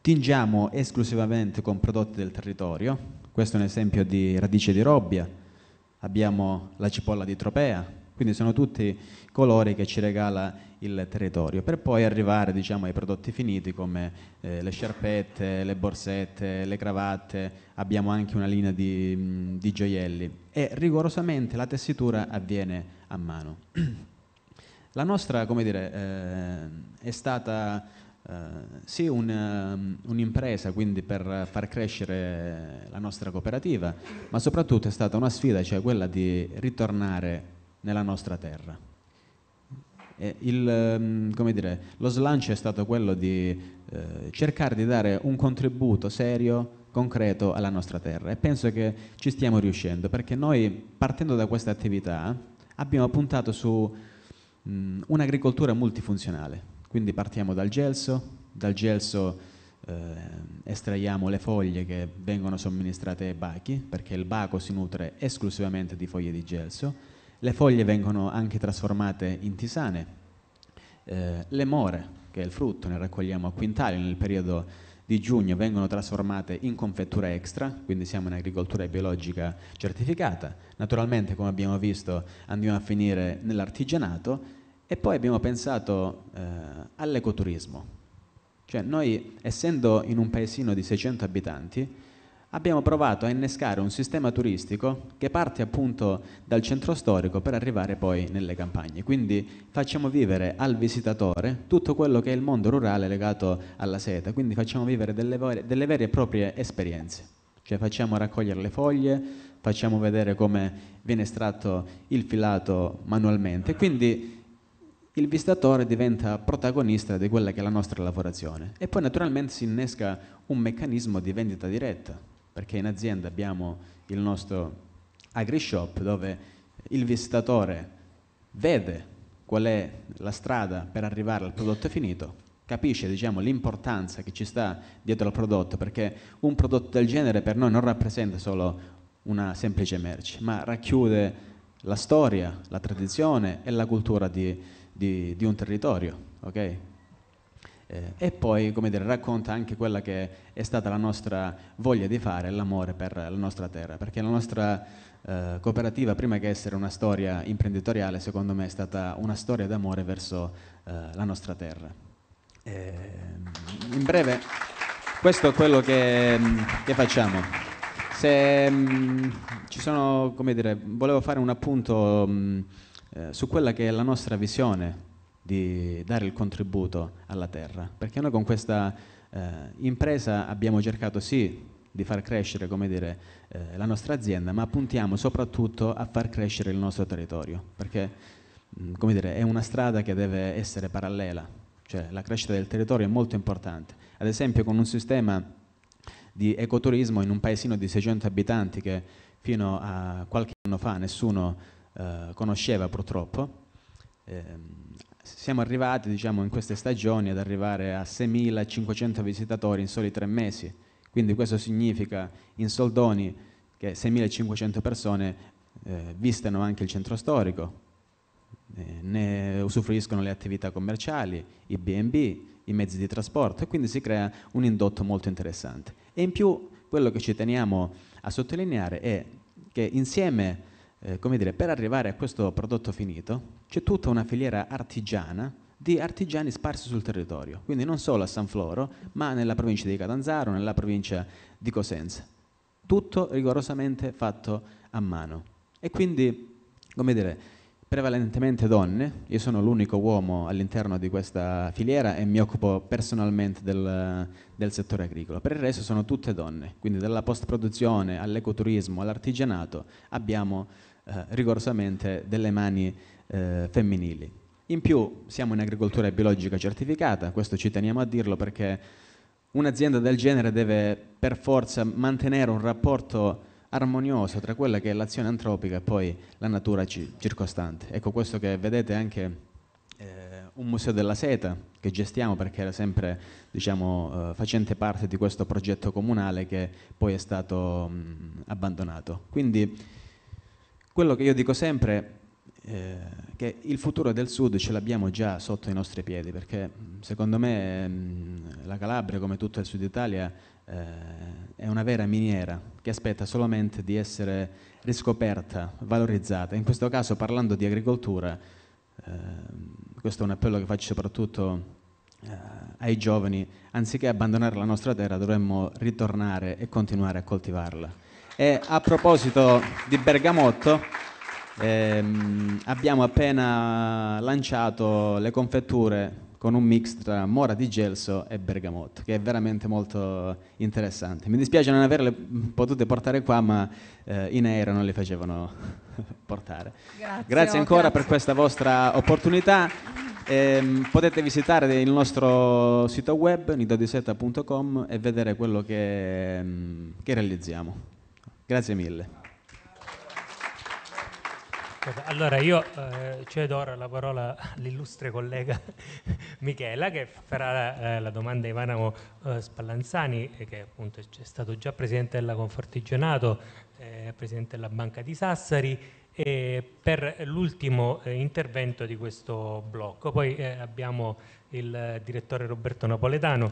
Tingiamo esclusivamente con prodotti del territorio, questo è un esempio di radice di robbia, abbiamo la cipolla di tropea, quindi sono tutti colori che ci regala il territorio, per poi arrivare diciamo, ai prodotti finiti come eh, le sciarpette, le borsette, le cravatte, abbiamo anche una linea di, di gioielli e rigorosamente la tessitura avviene a mano. La nostra, come dire, eh, è stata eh, sì un, ehm, un'impresa quindi per far crescere la nostra cooperativa, ma soprattutto è stata una sfida, cioè quella di ritornare nella nostra terra. Il, ehm, dire, lo slancio è stato quello di eh, cercare di dare un contributo serio, concreto alla nostra terra e penso che ci stiamo riuscendo perché noi partendo da questa attività abbiamo puntato su Mm, un'agricoltura multifunzionale, quindi partiamo dal gelso, dal gelso eh, estraiamo le foglie che vengono somministrate ai bachi, perché il baco si nutre esclusivamente di foglie di gelso, le foglie vengono anche trasformate in tisane, eh, le more, che è il frutto, ne raccogliamo a quintali nel periodo di giugno vengono trasformate in confettura extra, quindi siamo in agricoltura biologica certificata. Naturalmente, come abbiamo visto, andiamo a finire nell'artigianato e poi abbiamo pensato eh, all'ecoturismo. Cioè noi, essendo in un paesino di 600 abitanti, abbiamo provato a innescare un sistema turistico che parte appunto dal centro storico per arrivare poi nelle campagne. Quindi facciamo vivere al visitatore tutto quello che è il mondo rurale legato alla seta, quindi facciamo vivere delle, delle vere e proprie esperienze, cioè facciamo raccogliere le foglie, facciamo vedere come viene estratto il filato manualmente. Quindi il visitatore diventa protagonista di quella che è la nostra lavorazione e poi naturalmente si innesca un meccanismo di vendita diretta perché in azienda abbiamo il nostro AgriShop dove il visitatore vede qual è la strada per arrivare al prodotto finito, capisce diciamo, l'importanza che ci sta dietro al prodotto, perché un prodotto del genere per noi non rappresenta solo una semplice merce, ma racchiude la storia, la tradizione e la cultura di, di, di un territorio. Okay? eh, e poi come dire, racconta anche quella che è stata la nostra voglia di fare, l'amore per la nostra terra, perché la nostra eh, cooperativa, prima che essere una storia imprenditoriale, secondo me è stata una storia d'amore verso eh, la nostra terra. E, ehm, in breve, questo è quello che, mm, che facciamo. Se, mh, mm, sono, come dire, volevo fare un appunto mh, mm, eh, su quella che è la nostra visione di dare il contributo alla terra, perché noi con questa eh, impresa abbiamo cercato sì di far crescere dire, eh, la nostra azienda, ma puntiamo soprattutto a far crescere il nostro territorio, perché mh, mm, dire, è una strada che deve essere parallela, cioè la crescita del territorio è molto importante. Ad esempio con un sistema di ecoturismo in un paesino di 600 abitanti che fino a qualche anno fa nessuno eh, conosceva purtroppo, eh, siamo arrivati diciamo, in queste stagioni ad arrivare a 6.500 visitatori in soli tre mesi, quindi questo significa in soldoni che 6.500 persone eh, vistano anche il centro storico, eh, ne usufruiscono le attività commerciali, i BB, i mezzi di trasporto e quindi si crea un indotto molto interessante. E in più quello che ci teniamo a sottolineare è che insieme a eh, come dire, per arrivare a questo prodotto finito c'è tutta una filiera artigiana di artigiani sparsi sul territorio, quindi non solo a San Floro, ma nella provincia di Catanzaro, nella provincia di Cosenza. Tutto rigorosamente fatto a mano. E quindi, come dire, prevalentemente donne, io sono l'unico uomo all'interno di questa filiera e mi occupo personalmente del, del, settore agricolo, per il resto sono tutte donne, quindi dalla post produzione all'ecoturismo all'artigianato abbiamo eh, rigorosamente delle mani eh, femminili. In più siamo in agricoltura biologica certificata, questo ci teniamo a dirlo perché un'azienda del genere deve per forza mantenere un rapporto armonioso tra quella che è l'azione antropica e poi la natura circostante. Ecco questo che vedete anche eh, un museo della seta che gestiamo perché era sempre diciamo, eh, facente parte di questo progetto comunale che poi è stato mh, mm, abbandonato. Quindi quello che io dico sempre eh, che il futuro del sud ce l'abbiamo già sotto i nostri piedi, perché mm, secondo me mh, mm, la Calabria, come tutto il sud Italia, eh, è una vera miniera che aspetta solamente di essere riscoperta, valorizzata. In questo caso, parlando di agricoltura, eh, questo è un appello che faccio soprattutto eh, ai giovani, anziché abbandonare la nostra terra dovremmo ritornare e continuare a coltivarla. E a proposito di bergamotto, ehm, abbiamo appena lanciato le confetture con un mix tra mora di gelso e bergamotto, che è veramente molto interessante. Mi dispiace non averle potute portare qua, ma eh, in aereo non le facevano portare. Grazie, grazie oh, ancora grazie. per questa vostra opportunità. Eh, potete visitare il nostro sito web nidodiseta.com e vedere quello che, ehm, che realizziamo. Grazie mille. Allora io eh, cedo ora la parola all'illustre collega Michela che farà eh, la domanda a Ivana eh, Spallanzani eh, che appunto è stato già presidente della Confartigianato, eh, presidente della Banca di Sassari per l'ultimo eh, intervento di questo blocco. Poi abbiamo il direttore Roberto Napoletano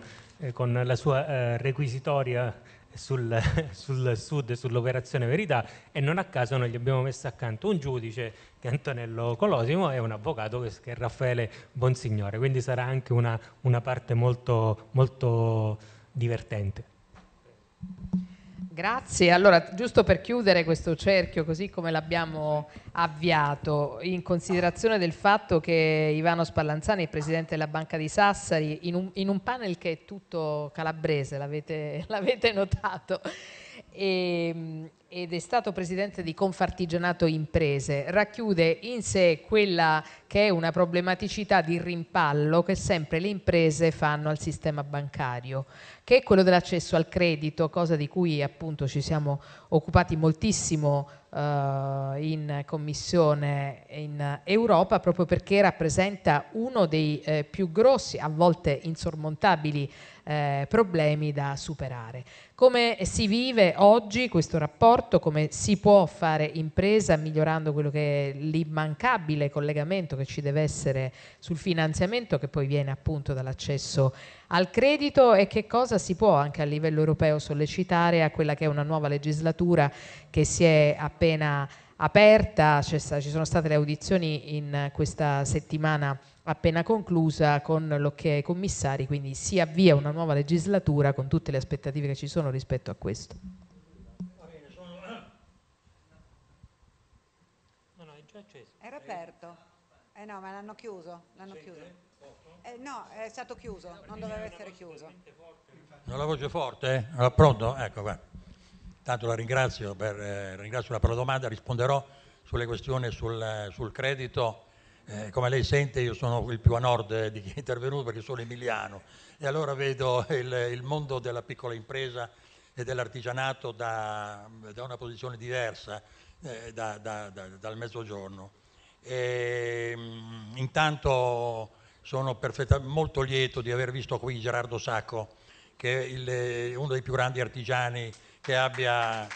con la sua requisitoria sul, sul sud e sull'operazione verità e non a caso noi gli abbiamo messo accanto un giudice che è Antonello Colosimo e un avvocato che, è Raffaele Bonsignore, quindi sarà anche una, una parte molto, molto divertente. Grazie. Allora, giusto per chiudere questo cerchio, così come l'abbiamo avviato, in considerazione del fatto che Ivano Spallanzani, presidente della Banca di Sassari, in un, in un panel che è tutto calabrese, l'avete notato, e, ehm, ed è stato presidente di Confartigianato Imprese, racchiude in sé quella che è una problematicità di rimpallo che sempre le imprese fanno al sistema bancario, che è quello dell'accesso al credito, cosa di cui appunto ci siamo occupati moltissimo eh, in Commissione in Europa, proprio perché rappresenta uno dei eh, più grossi, a volte insormontabili, eh, problemi da superare. Come si vive oggi questo rapporto, come si può fare impresa migliorando quello che è l'immancabile collegamento che ci deve essere sul finanziamento che poi viene appunto dall'accesso al credito e che cosa si può anche a livello europeo sollecitare a quella che è una nuova legislatura che si è appena aperta, cioè, ci sono state le audizioni in questa settimana appena conclusa con l'ok ai commissari, quindi si avvia una nuova legislatura con tutte le aspettative che ci sono rispetto a questo. Era aperto. Eh no, ma l'hanno chiuso. chiuso. Eh, no, è stato chiuso, non doveva essere chiuso. Non la voce forte? Eh? Allora, pronto? Ecco qua. Intanto la ringrazio per eh, ringrazio la domanda, risponderò sulle questioni sul, sul credito eh, come lei sente io sono il più a nord eh, di chi è intervenuto perché sono emiliano e allora vedo il, il mondo della piccola impresa e dell'artigianato da, da una posizione diversa eh, da, da, dal mezzogiorno. E, ehm, mh, intanto sono molto lieto di aver visto qui Gerardo Sacco, che è il, eh, uno dei più grandi artigiani che abbia,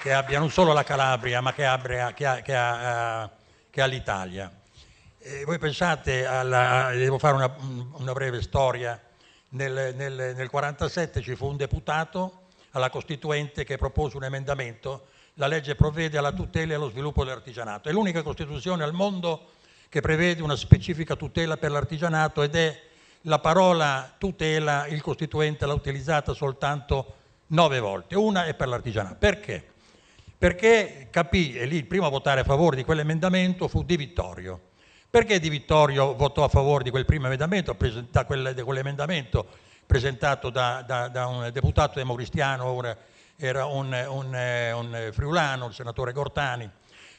che abbia, non solo la Calabria, ma che abbia, che ha, che ha eh, che all'Italia. E voi pensate, alla, devo fare una, una breve storia, nel 1947 ci fu un deputato alla Costituente che propose un emendamento, la legge provvede alla tutela e allo sviluppo dell'artigianato. È l'unica Costituzione al mondo che prevede una specifica tutela per l'artigianato ed è la parola tutela, il Costituente l'ha utilizzata soltanto nove volte, una è per l'artigianato. Perché? perché capì, e lì il primo a votare a favore di quell'emendamento fu Di Vittorio. Perché Di Vittorio votò a favore di quel primo emendamento, presenta, quel, di quell'emendamento presentato da, da, da un deputato democristiano, era un, un, un friulano, il senatore Gortani,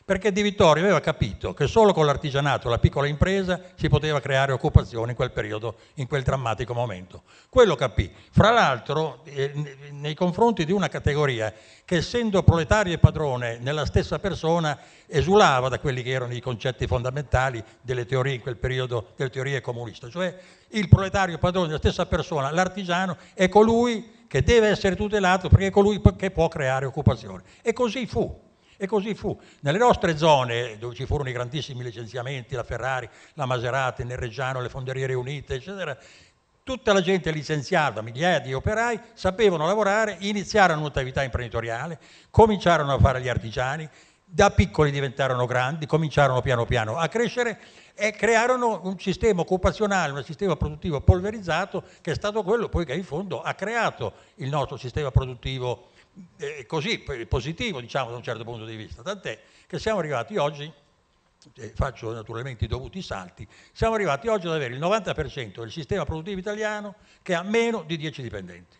perché Di Vittorio aveva capito che solo con l'artigianato e la piccola impresa si poteva creare occupazione in quel periodo, in quel drammatico momento. Quello capì. Fra l'altro, eh, nei confronti di una categoria che essendo proletario e padrone nella stessa persona esulava da quelli che erano i concetti fondamentali delle teorie in quel periodo, delle teorie comuniste, cioè il proletario padrone della stessa persona, l'artigiano, è colui che deve essere tutelato perché è colui che può creare occupazione. E così fu. E così fu. Nelle nostre zone, dove ci furono i grandissimi licenziamenti, la Ferrari, la Maserati, nel Reggiano, le Fonderie Unite, eccetera, tutta la gente licenziata, migliaia di operai, sapevano lavorare, iniziarono un'attività imprenditoriale, cominciarono a fare gli artigiani, da piccoli diventarono grandi, cominciarono piano piano a crescere e crearono un sistema occupazionale, un sistema produttivo polverizzato che è stato quello poi che in fondo ha creato il nostro sistema produttivo eh, così positivo, diciamo, da un certo punto di vista, tant'è che siamo arrivati oggi, eh, faccio naturalmente i dovuti salti, siamo arrivati oggi ad avere il 90% del sistema produttivo italiano che ha meno di 10 dipendenti.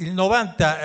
Il 97,5%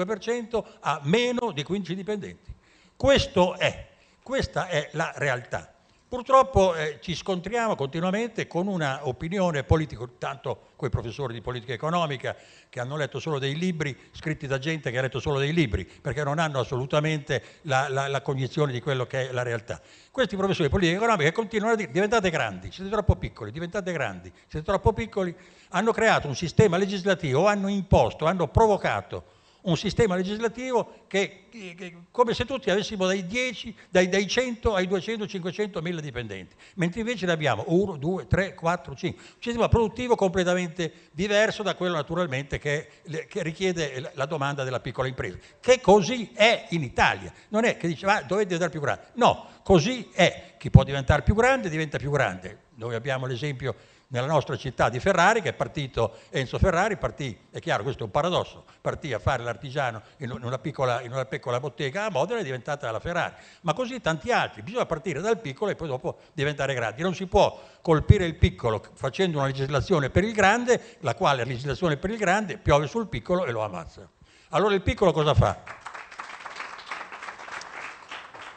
eh, eh, eh, ha meno di 15 dipendenti. Questo è, questa è la realtà. Purtroppo eh, ci scontriamo continuamente con una opinione politica, tanto quei professori di politica economica che hanno letto solo dei libri, scritti da gente che ha letto solo dei libri, perché non hanno assolutamente la, la, la cognizione di quello che è la realtà. Questi professori di politica economica continuano a dire diventate grandi, siete troppo piccoli, diventate grandi, siete troppo piccoli, hanno creato un sistema legislativo, hanno imposto, hanno provocato un sistema legislativo che, che, come se tutti avessimo dai 10, dai, dai 100 ai 200, 500, 1000 dipendenti, mentre invece ne abbiamo 1, 2, 3, 4, 5. Un sistema produttivo completamente diverso da quello naturalmente che, che richiede la domanda della piccola impresa, che così è in Italia. Non è che dice ah, dovete diventare più grande. No, così è. Chi può diventare più grande diventa più grande. Noi abbiamo l'esempio nella nostra città di Ferrari, che è partito Enzo Ferrari, partì, è chiaro questo è un paradosso, partì a fare l'artigiano in una piccola, in una piccola bottega a Modena e è diventata la Ferrari, ma così tanti altri, bisogna partire dal piccolo e poi dopo diventare grandi, non si può colpire il piccolo facendo una legislazione per il grande, la quale legislazione per il grande piove sul piccolo e lo ammazza. Allora il piccolo cosa fa?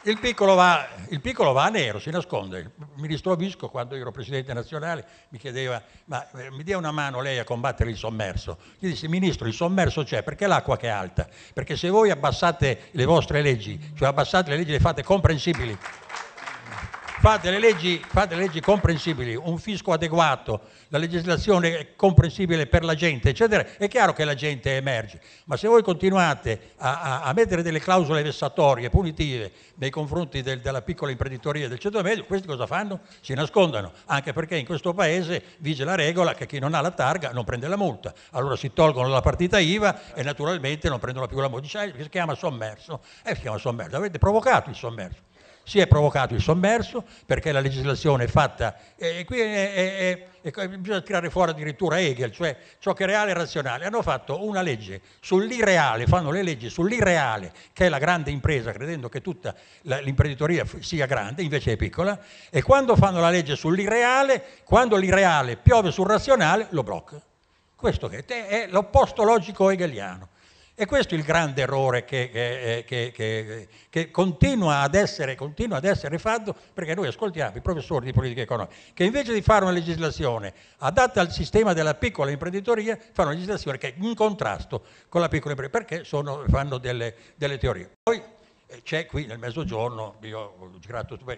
Il piccolo, va, il piccolo, va, nero, si nasconde. Il ministro ristrobisco quando io ero presidente nazionale, mi chiedeva, ma eh, mi dia una mano lei a combattere il sommerso? Gli dissi, ministro, il sommerso c'è, perché l'acqua che è alta? Perché se voi abbassate le vostre leggi, cioè abbassate le leggi e le fate comprensibili Fate le, leggi, fate le leggi comprensibili, un fisco adeguato, la legislazione comprensibile per la gente, eccetera. È chiaro che la gente emerge, ma se voi continuate a, a, a mettere delle clausole vessatorie, punitive nei confronti del, della piccola imprenditoria del centro medio, questi cosa fanno? Si nascondono, anche perché in questo paese vige la regola che chi non ha la targa non prende la multa. Allora si tolgono la partita IVA e naturalmente non prendono più la multa. Si chiama sommerso, eh, si chiama sommerso, avete provocato il sommerso si è provocato il sommerso perché la legislazione è fatta, e qui è, è, è, bisogna tirare fuori addirittura Hegel, cioè ciò che è reale e razionale. Hanno fatto una legge sull'irreale, fanno le leggi sull'irreale, che è la grande impresa, credendo che tutta l'imprenditoria sia grande, invece è piccola, e quando fanno la legge sull'irreale, quando l'irreale piove sul razionale, lo blocca. Questo è l'opposto logico hegeliano. E questo è il grande errore che, eh, che, che, che continua, ad essere, continua, ad essere, fatto perché noi ascoltiamo i professori di politica economica che invece di fare una legislazione adatta al sistema della piccola imprenditoria fanno una legislazione che è in contrasto con la piccola imprenditoria perché sono, fanno delle, delle, teorie. Poi eh, c'è qui nel mezzogiorno, io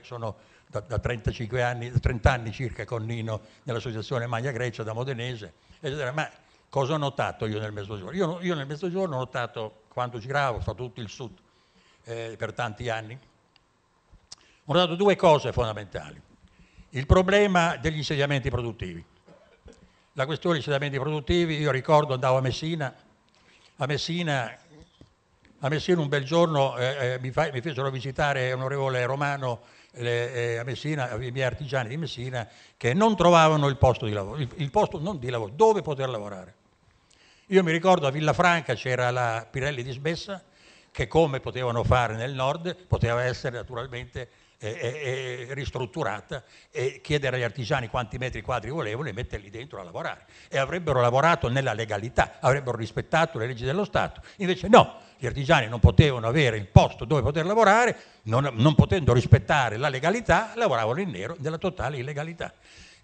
sono da, da 35 anni, 30 anni circa con Nino nell'associazione Maglia Grecia da Modenese, eccetera, ma Cosa ho notato io nel Mezzogiorno? Io, io nel Mezzogiorno ho notato, quando giravo, ho fatto tutto il sud eh, per tanti anni, ho notato due cose fondamentali. Il problema degli insediamenti produttivi. La questione degli insediamenti produttivi, io ricordo andavo a Messina, a Messina, a Messina un bel giorno eh, eh mi, fa, mi, fecero visitare onorevole Romano le, eh, a Messina, i miei artigiani di Messina che non trovavano il posto di lavoro, il, il posto non di lavoro, dove poter lavorare. Io mi ricordo a Villa Franca c'era la Pirelli dismessa, che come potevano fare nel nord, poteva essere naturalmente eh, eh, eh, ristrutturata e chiedere agli artigiani quanti metri quadri volevano e metterli dentro a lavorare. E avrebbero lavorato nella legalità, avrebbero rispettato le leggi dello Stato. Invece no, gli artigiani non potevano avere il posto dove poter lavorare, non, non potendo rispettare la legalità, lavoravano in nero nella totale illegalità.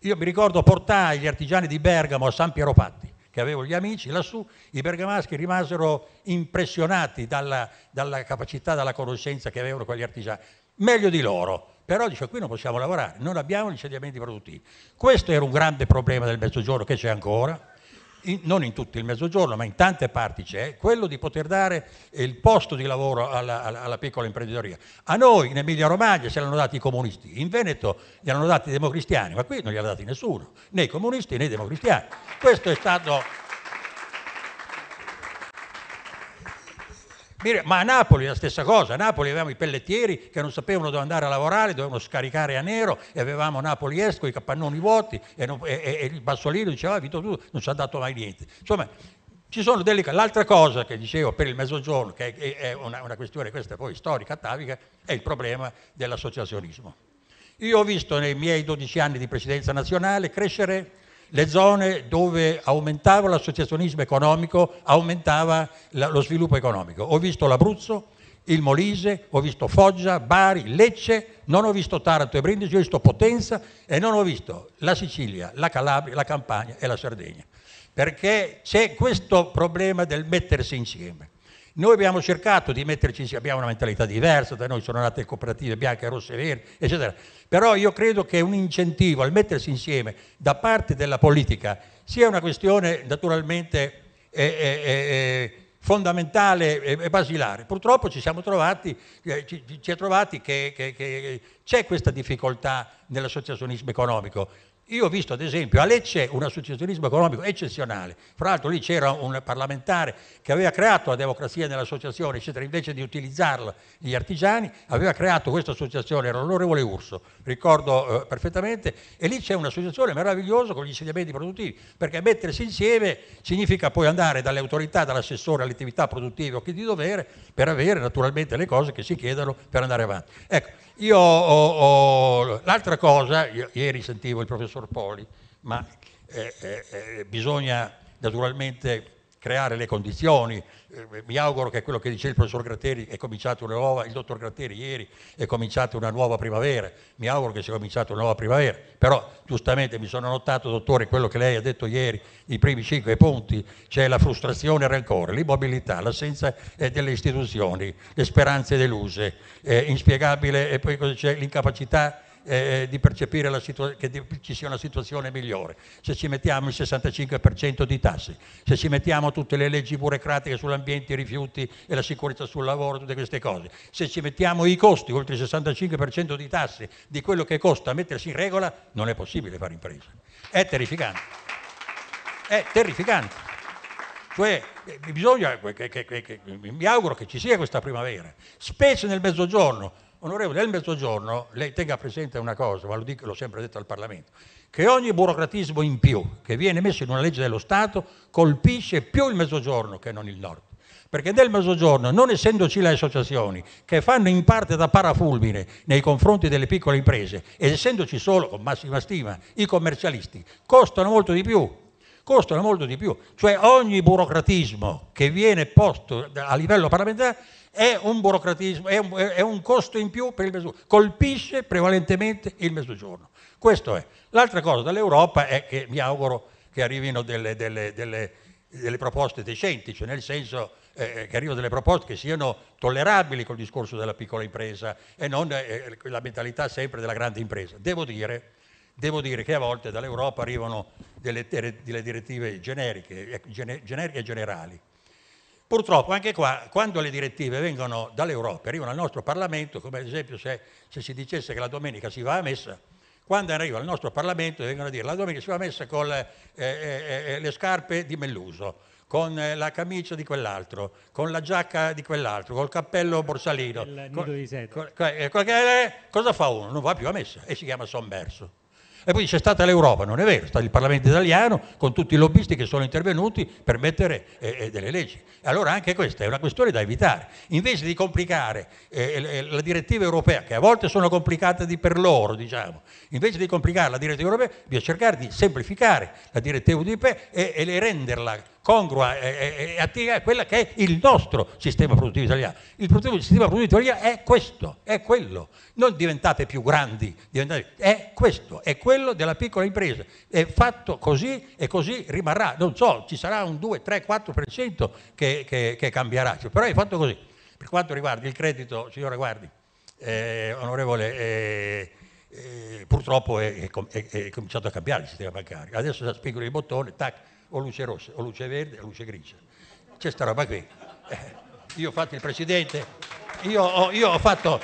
Io mi ricordo portare gli artigiani di Bergamo a San Piero Patti che avevo gli amici lassù, i bergamaschi rimasero impressionati dalla, dalla capacità, dalla conoscenza che avevano quegli artigiani. Meglio di loro, però dice qui non possiamo lavorare, non abbiamo gli insediamenti produttivi. Questo era un grande problema del Mezzogiorno che c'è ancora in, non in tutto il mezzogiorno, ma in tante parti c'è, quello di poter dare eh, il posto di lavoro alla, alla, alla piccola imprenditoria. A noi in Emilia Romagna ce l'hanno dati i comunisti, in Veneto gli hanno dati i democristiani, ma qui non li ha dati nessuno, né i comunisti né i democristiani. Questo è stato Ma a Napoli la stessa cosa, a Napoli avevamo i pellettieri che non sapevano dove andare a lavorare, dovevano scaricare a nero e avevamo Napoli Est con i capannoni vuoti e, non, e, e il Bassolino diceva ah, Vito tu non ci ha dato mai niente. Insomma, ci sono delle cose. L'altra cosa che dicevo per il mezzogiorno, che è, è una, una, questione questa poi storica, atavica, è il problema dell'associazionismo. Io ho visto nei miei 12 anni di presidenza nazionale crescere le zone dove aumentava l'associazionismo economico, aumentava lo sviluppo economico. Ho visto l'Abruzzo, il Molise, ho visto Foggia, Bari, Lecce, non ho visto Taranto e Brindisi, ho visto Potenza e non ho visto la Sicilia, la Calabria, la Campania e la Sardegna. Perché c'è questo problema del mettersi insieme. Noi abbiamo cercato di metterci, insieme, abbiamo una mentalità diversa, da noi sono nate cooperative bianche, rosse, verdi, eccetera. Però io credo che un incentivo al mettersi insieme da parte della politica sia una questione naturalmente eh, eh, eh, eh fondamentale e basilare. Purtroppo ci siamo trovati, eh, ci, ci è trovati che c'è questa difficoltà nell'associazionismo economico. Io ho visto ad esempio a Lecce un associazionismo economico eccezionale, fra l'altro lì c'era un parlamentare che aveva creato la democrazia nell'associazione, eccetera, invece di utilizzarla gli artigiani, aveva creato questa associazione, era l'onorevole Urso, ricordo eh, perfettamente, e lì c'è un'associazione meravigliosa con gli insediamenti produttivi, perché mettersi insieme significa poi andare dalle autorità, dall'assessore alle attività produttive o chi di dovere, per avere naturalmente le cose che si chiedono per andare avanti. Ecco, io ho, ho, l'altra cosa, io, ieri sentivo il professor Poli, ma eh, eh, eh bisogna naturalmente creare le condizioni. Eh, mi auguro che quello che dice il professor Gratteri è cominciato una nuova, il dottor Gratteri ieri è cominciata una nuova primavera, mi auguro che sia cominciata una nuova primavera, però giustamente mi sono notato, dottore, quello che lei ha detto ieri, i primi cinque punti, c'è la frustrazione e il rancore, l'immobilità, l'assenza eh, delle istituzioni, le speranze deluse, è inspiegabile e poi c'è l'incapacità eh, eh, di percepire situa- che ci sia una situazione migliore, se ci mettiamo il 65% di tasse, se ci mettiamo tutte le leggi burocratiche sull'ambiente, i rifiuti e la sicurezza sul lavoro, tutte queste cose, se ci mettiamo i costi, oltre il 65% di tasse, di quello che costa mettersi in regola, non è possibile fare impresa. È terrificante. È terrificante. Cioè, eh, bisogna, che, che, che, mi auguro che ci sia questa primavera, specie nel mezzogiorno, Onorevole, nel Mezzogiorno lei tenga presente una cosa, ma lo dico, l'ho sempre detto al Parlamento, che ogni burocratismo in più che viene messo in una legge dello Stato colpisce più il Mezzogiorno che non il Nord. Perché nel Mezzogiorno, non essendoci le associazioni che fanno in parte da parafulmine nei confronti delle piccole imprese, ed essendoci solo, con massima stima, i commercialisti, costano molto di più costano molto di più. Cioè ogni burocratismo che viene posto a livello parlamentare è un burocratismo, è un, è un costo in più per il Mezzogiorno, colpisce prevalentemente il Mezzogiorno. Questo è. L'altra cosa dall'Europa è che mi auguro che arrivino delle, delle, delle, delle proposte decenti, cioè nel senso eh, eh che arrivano delle proposte che siano tollerabili col discorso della piccola impresa e non eh, eh, la mentalità sempre della grande impresa. Devo dire, devo dire che a volte dall'Europa arrivano delle, delle direttive generiche, eh, gene, generiche e generali Purtroppo anche qua, quando le direttive vengono dall'Europa, arrivano al nostro Parlamento, come ad esempio se, se, si dicesse che la domenica si va a messa, quando arriva al nostro Parlamento vengono a dire la domenica si va a messa con eh eh, eh, eh, le scarpe di Melluso, con eh, la camicia di quell'altro, con la giacca di quell'altro, col cappello borsalino. Il nido di seta. cosa fa uno? Non va più a messa e si chiama sommerso. E poi c'è stata l'Europa, non è vero, è stato il Parlamento italiano con tutti i lobbisti che sono intervenuti per mettere eh, eh delle leggi. Allora anche questa è una questione da evitare. Invece di complicare eh, eh la direttiva europea, che a volte sono complicate di per loro, diciamo, invece di complicare la direttiva europea, bisogna cercare di semplificare la direttiva UDP e, e renderla congrua e, attiva è quella che è il nostro sistema produttivo italiano. Il, produttivo, il sistema produttivo italiano è questo, è quello. Non diventate più grandi, diventate, è questo, è quello della piccola impresa. È fatto così e così rimarrà. Non so, ci sarà un 2, 3, 4% che, che, che cambierà, cioè, però è fatto così. Per quanto riguarda il credito, signora Guardi, eh, onorevole... Eh, eh, purtroppo è, è, è, cominciato a cambiare il sistema bancario. Adesso si spingono i bottoni tac, o luce rossa, o luce verde, o luce grigia. C'è sta roba qui. Eh, io ho fatto il presidente, io ho, io ho, fatto,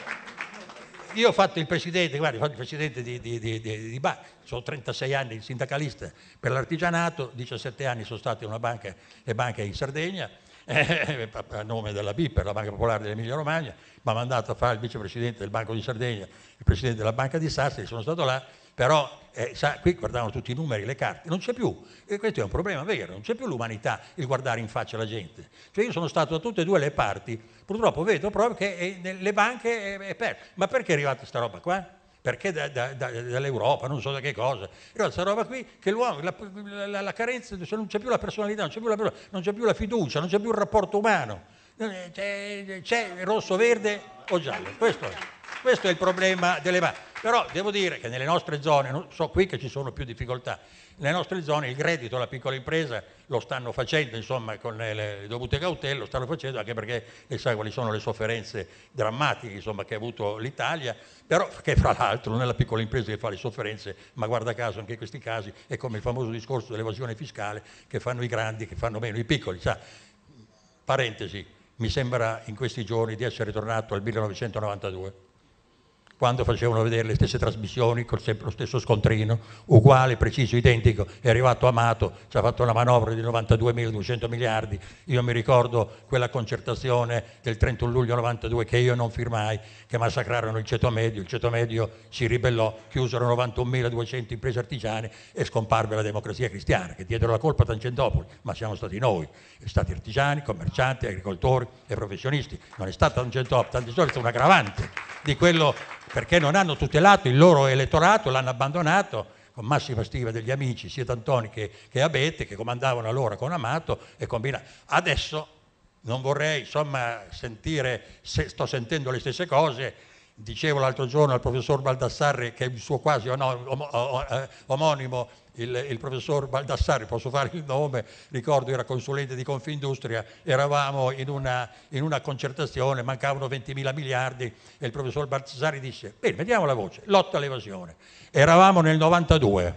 io ho fatto... il presidente, guarda, ho fatto il presidente di, di, di, di ba, sono 36 anni sindacalista per l'artigianato, 17 anni sono stato in una banca, le banche in Sardegna, eh, a nome della BIPER, la Banca Popolare dell'Emilia Romagna, mi ha mandato a fare il vicepresidente del Banco di Sardegna, il presidente della Banca di Sassi, sono stato là però eh, sa, qui guardavano tutti i numeri, le carte, non c'è più, e questo è un problema vero, non c'è più l'umanità, il guardare in faccia la gente. Cioè io sono stato da tutte e due le parti, purtroppo vedo proprio che eh, le banche è, eh, è perso. Ma perché è arrivata questa roba qua? perché da, da, da, dall'Europa, non so da che cosa. Però questa roba qui, che l'uomo, la, la, la carenza, cioè non c'è più la personalità, non c'è più la, non c'è più la, fiducia, non c'è più il rapporto umano. Eh, c'è, c'è rosso, verde o giallo. Questo è. Questo è il problema delle banche. Però devo dire che nelle nostre zone, non so qui che ci sono più difficoltà, nelle nostre zone il credito alla piccola impresa lo stanno facendo, insomma, con le, le dovute cautele, lo stanno facendo anche perché lei sa quali sono le sofferenze drammatiche insomma, che ha avuto l'Italia, però che fra l'altro non è la piccola impresa che fa le sofferenze, ma guarda caso anche in questi casi è come il famoso discorso dell'evasione fiscale che fanno i grandi, che fanno meno i piccoli. Sa? Parentesi, mi sembra in questi giorni di essere tornato al 1992 quando facevano vedere le stesse trasmissioni con sempre lo stesso scontrino, uguale, preciso, identico, è arrivato Amato, ci ha fatto una manovra di 92.200 miliardi, io mi ricordo quella concertazione del 31 luglio 92 che io non firmai, che massacrarono il ceto medio, il ceto medio si ribellò, chiusero 91.200 imprese artigiane e scomparve la democrazia cristiana, che diedero la colpa a Tangentopoli, ma siamo stati noi, stati artigiani, commercianti, agricoltori e professionisti, non è stata Tangentopoli, Tangentopoli è stata un aggravante di quello perché non hanno tutelato il loro elettorato, l'hanno abbandonato con massima stima degli amici, sia D'Antoni che, che Abete, che comandavano allora con Amato e con Adesso non vorrei insomma, sentire, se sto sentendo le stesse cose, Dicevo l'altro giorno al professor Baldassarre, che è il suo quasi eh, omonimo, il, il, professor Baldassarre, posso fare il nome, ricordo era consulente di Confindustria, eravamo in una, in una concertazione, mancavano 20 mila miliardi e il professor Baldassarre disse, bene, vediamo la voce, lotta all'evasione. Eravamo nel 92,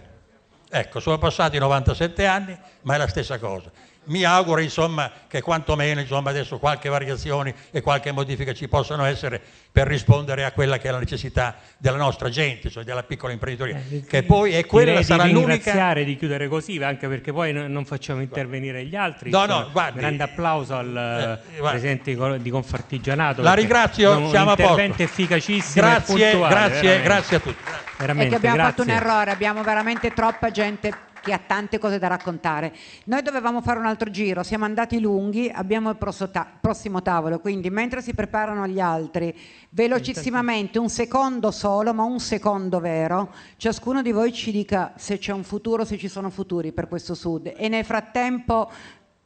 ecco, sono passati 97 anni, ma è la stessa cosa mi auguro insomma, che quantomeno insomma, adesso qualche variazione e qualche modifica ci possano essere per rispondere a quella che è la necessità della nostra gente, cioè della piccola imprenditoria, eh, che poi è quella Direi sarà di l'unica... di chiudere così, anche perché poi non facciamo intervenire gli altri. No, no, guardi, grande applauso al eh, eh, eh presidente di Confartigianato. La ringrazio, siamo a posto. Intervento efficacissimo grazie, puntuale, grazie, grazie, a tutti. Veramente, abbiamo grazie. fatto un errore, abbiamo veramente troppa gente che ha tante cose da raccontare. Noi dovevamo fare un altro giro, siamo andati lunghi, abbiamo il prossimo tavolo, quindi mentre si preparano gli altri, velocissimamente, un secondo solo, ma un secondo vero, ciascuno di voi ci dica se c'è un futuro, se ci sono futuri per questo Sud e nel frattempo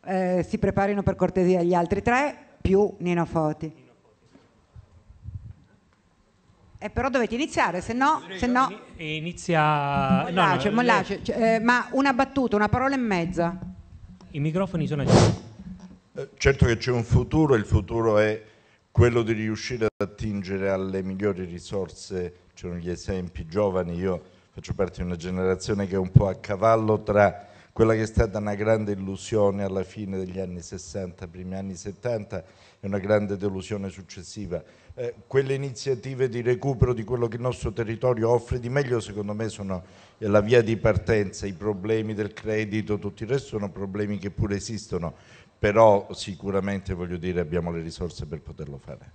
eh, si preparino per cortesia gli altri tre più Nino Foti. Eh, però dovete iniziare, se no. Se no... Inizia. Mollace, no, no, mollace. Cioè, eh, ma una battuta, una parola e mezza. I microfoni sono accesi. Eh, certo che c'è un futuro, il futuro è quello di riuscire ad attingere alle migliori risorse, c'erano gli esempi giovani, io faccio parte di una generazione che è un po' a cavallo tra quella che è stata una grande illusione alla fine degli anni 60, primi anni 70 e una grande delusione successiva eh, quelle iniziative di recupero di quello che il nostro territorio offre di meglio secondo me sono la via di partenza, i problemi del credito, tutto il resto sono problemi che pure esistono, però sicuramente voglio dire abbiamo le risorse per poterlo fare.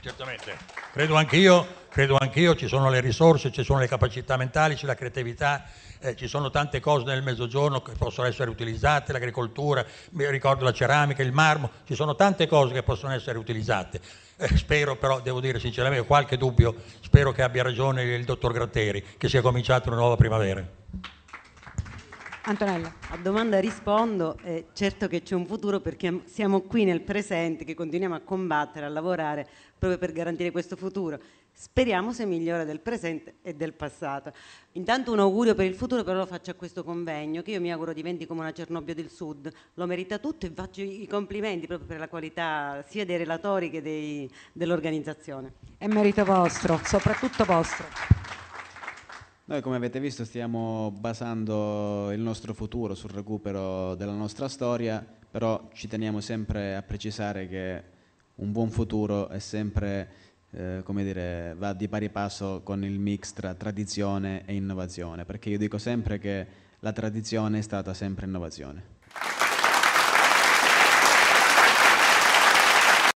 Certamente, credo anch'io, credo anch'io, ci sono le risorse, ci sono le capacità mentali, c'è la creatività, eh, ci sono tante cose nel mezzogiorno che possono essere utilizzate, l'agricoltura, mi ricordo la ceramica, il marmo, ci sono tante cose che possono essere utilizzate eh, spero però, devo dire sinceramente, ho qualche dubbio, spero che abbia ragione il dottor Gratteri, che sia cominciata una nuova primavera. Antonella, a domanda rispondo, eh, certo che c'è un futuro perché siamo qui nel presente che continuiamo a combattere, a lavorare proprio per garantire questo futuro. Speriamo si migliora del presente e del passato. Intanto un augurio per il futuro però lo faccio a questo convegno che io mi auguro diventi come una Cernobbio del Sud. Lo merita tutto e faccio i complimenti proprio per la qualità sia dei relatori che dei, dell'organizzazione. È merito vostro, soprattutto vostro. Noi come avete visto stiamo basando il nostro futuro sul recupero della nostra storia, però ci teniamo sempre a precisare che un buon futuro è sempre eh, come dire, va di pari passo con il mix tra tradizione e innovazione, perché io dico sempre che la tradizione è stata sempre innovazione.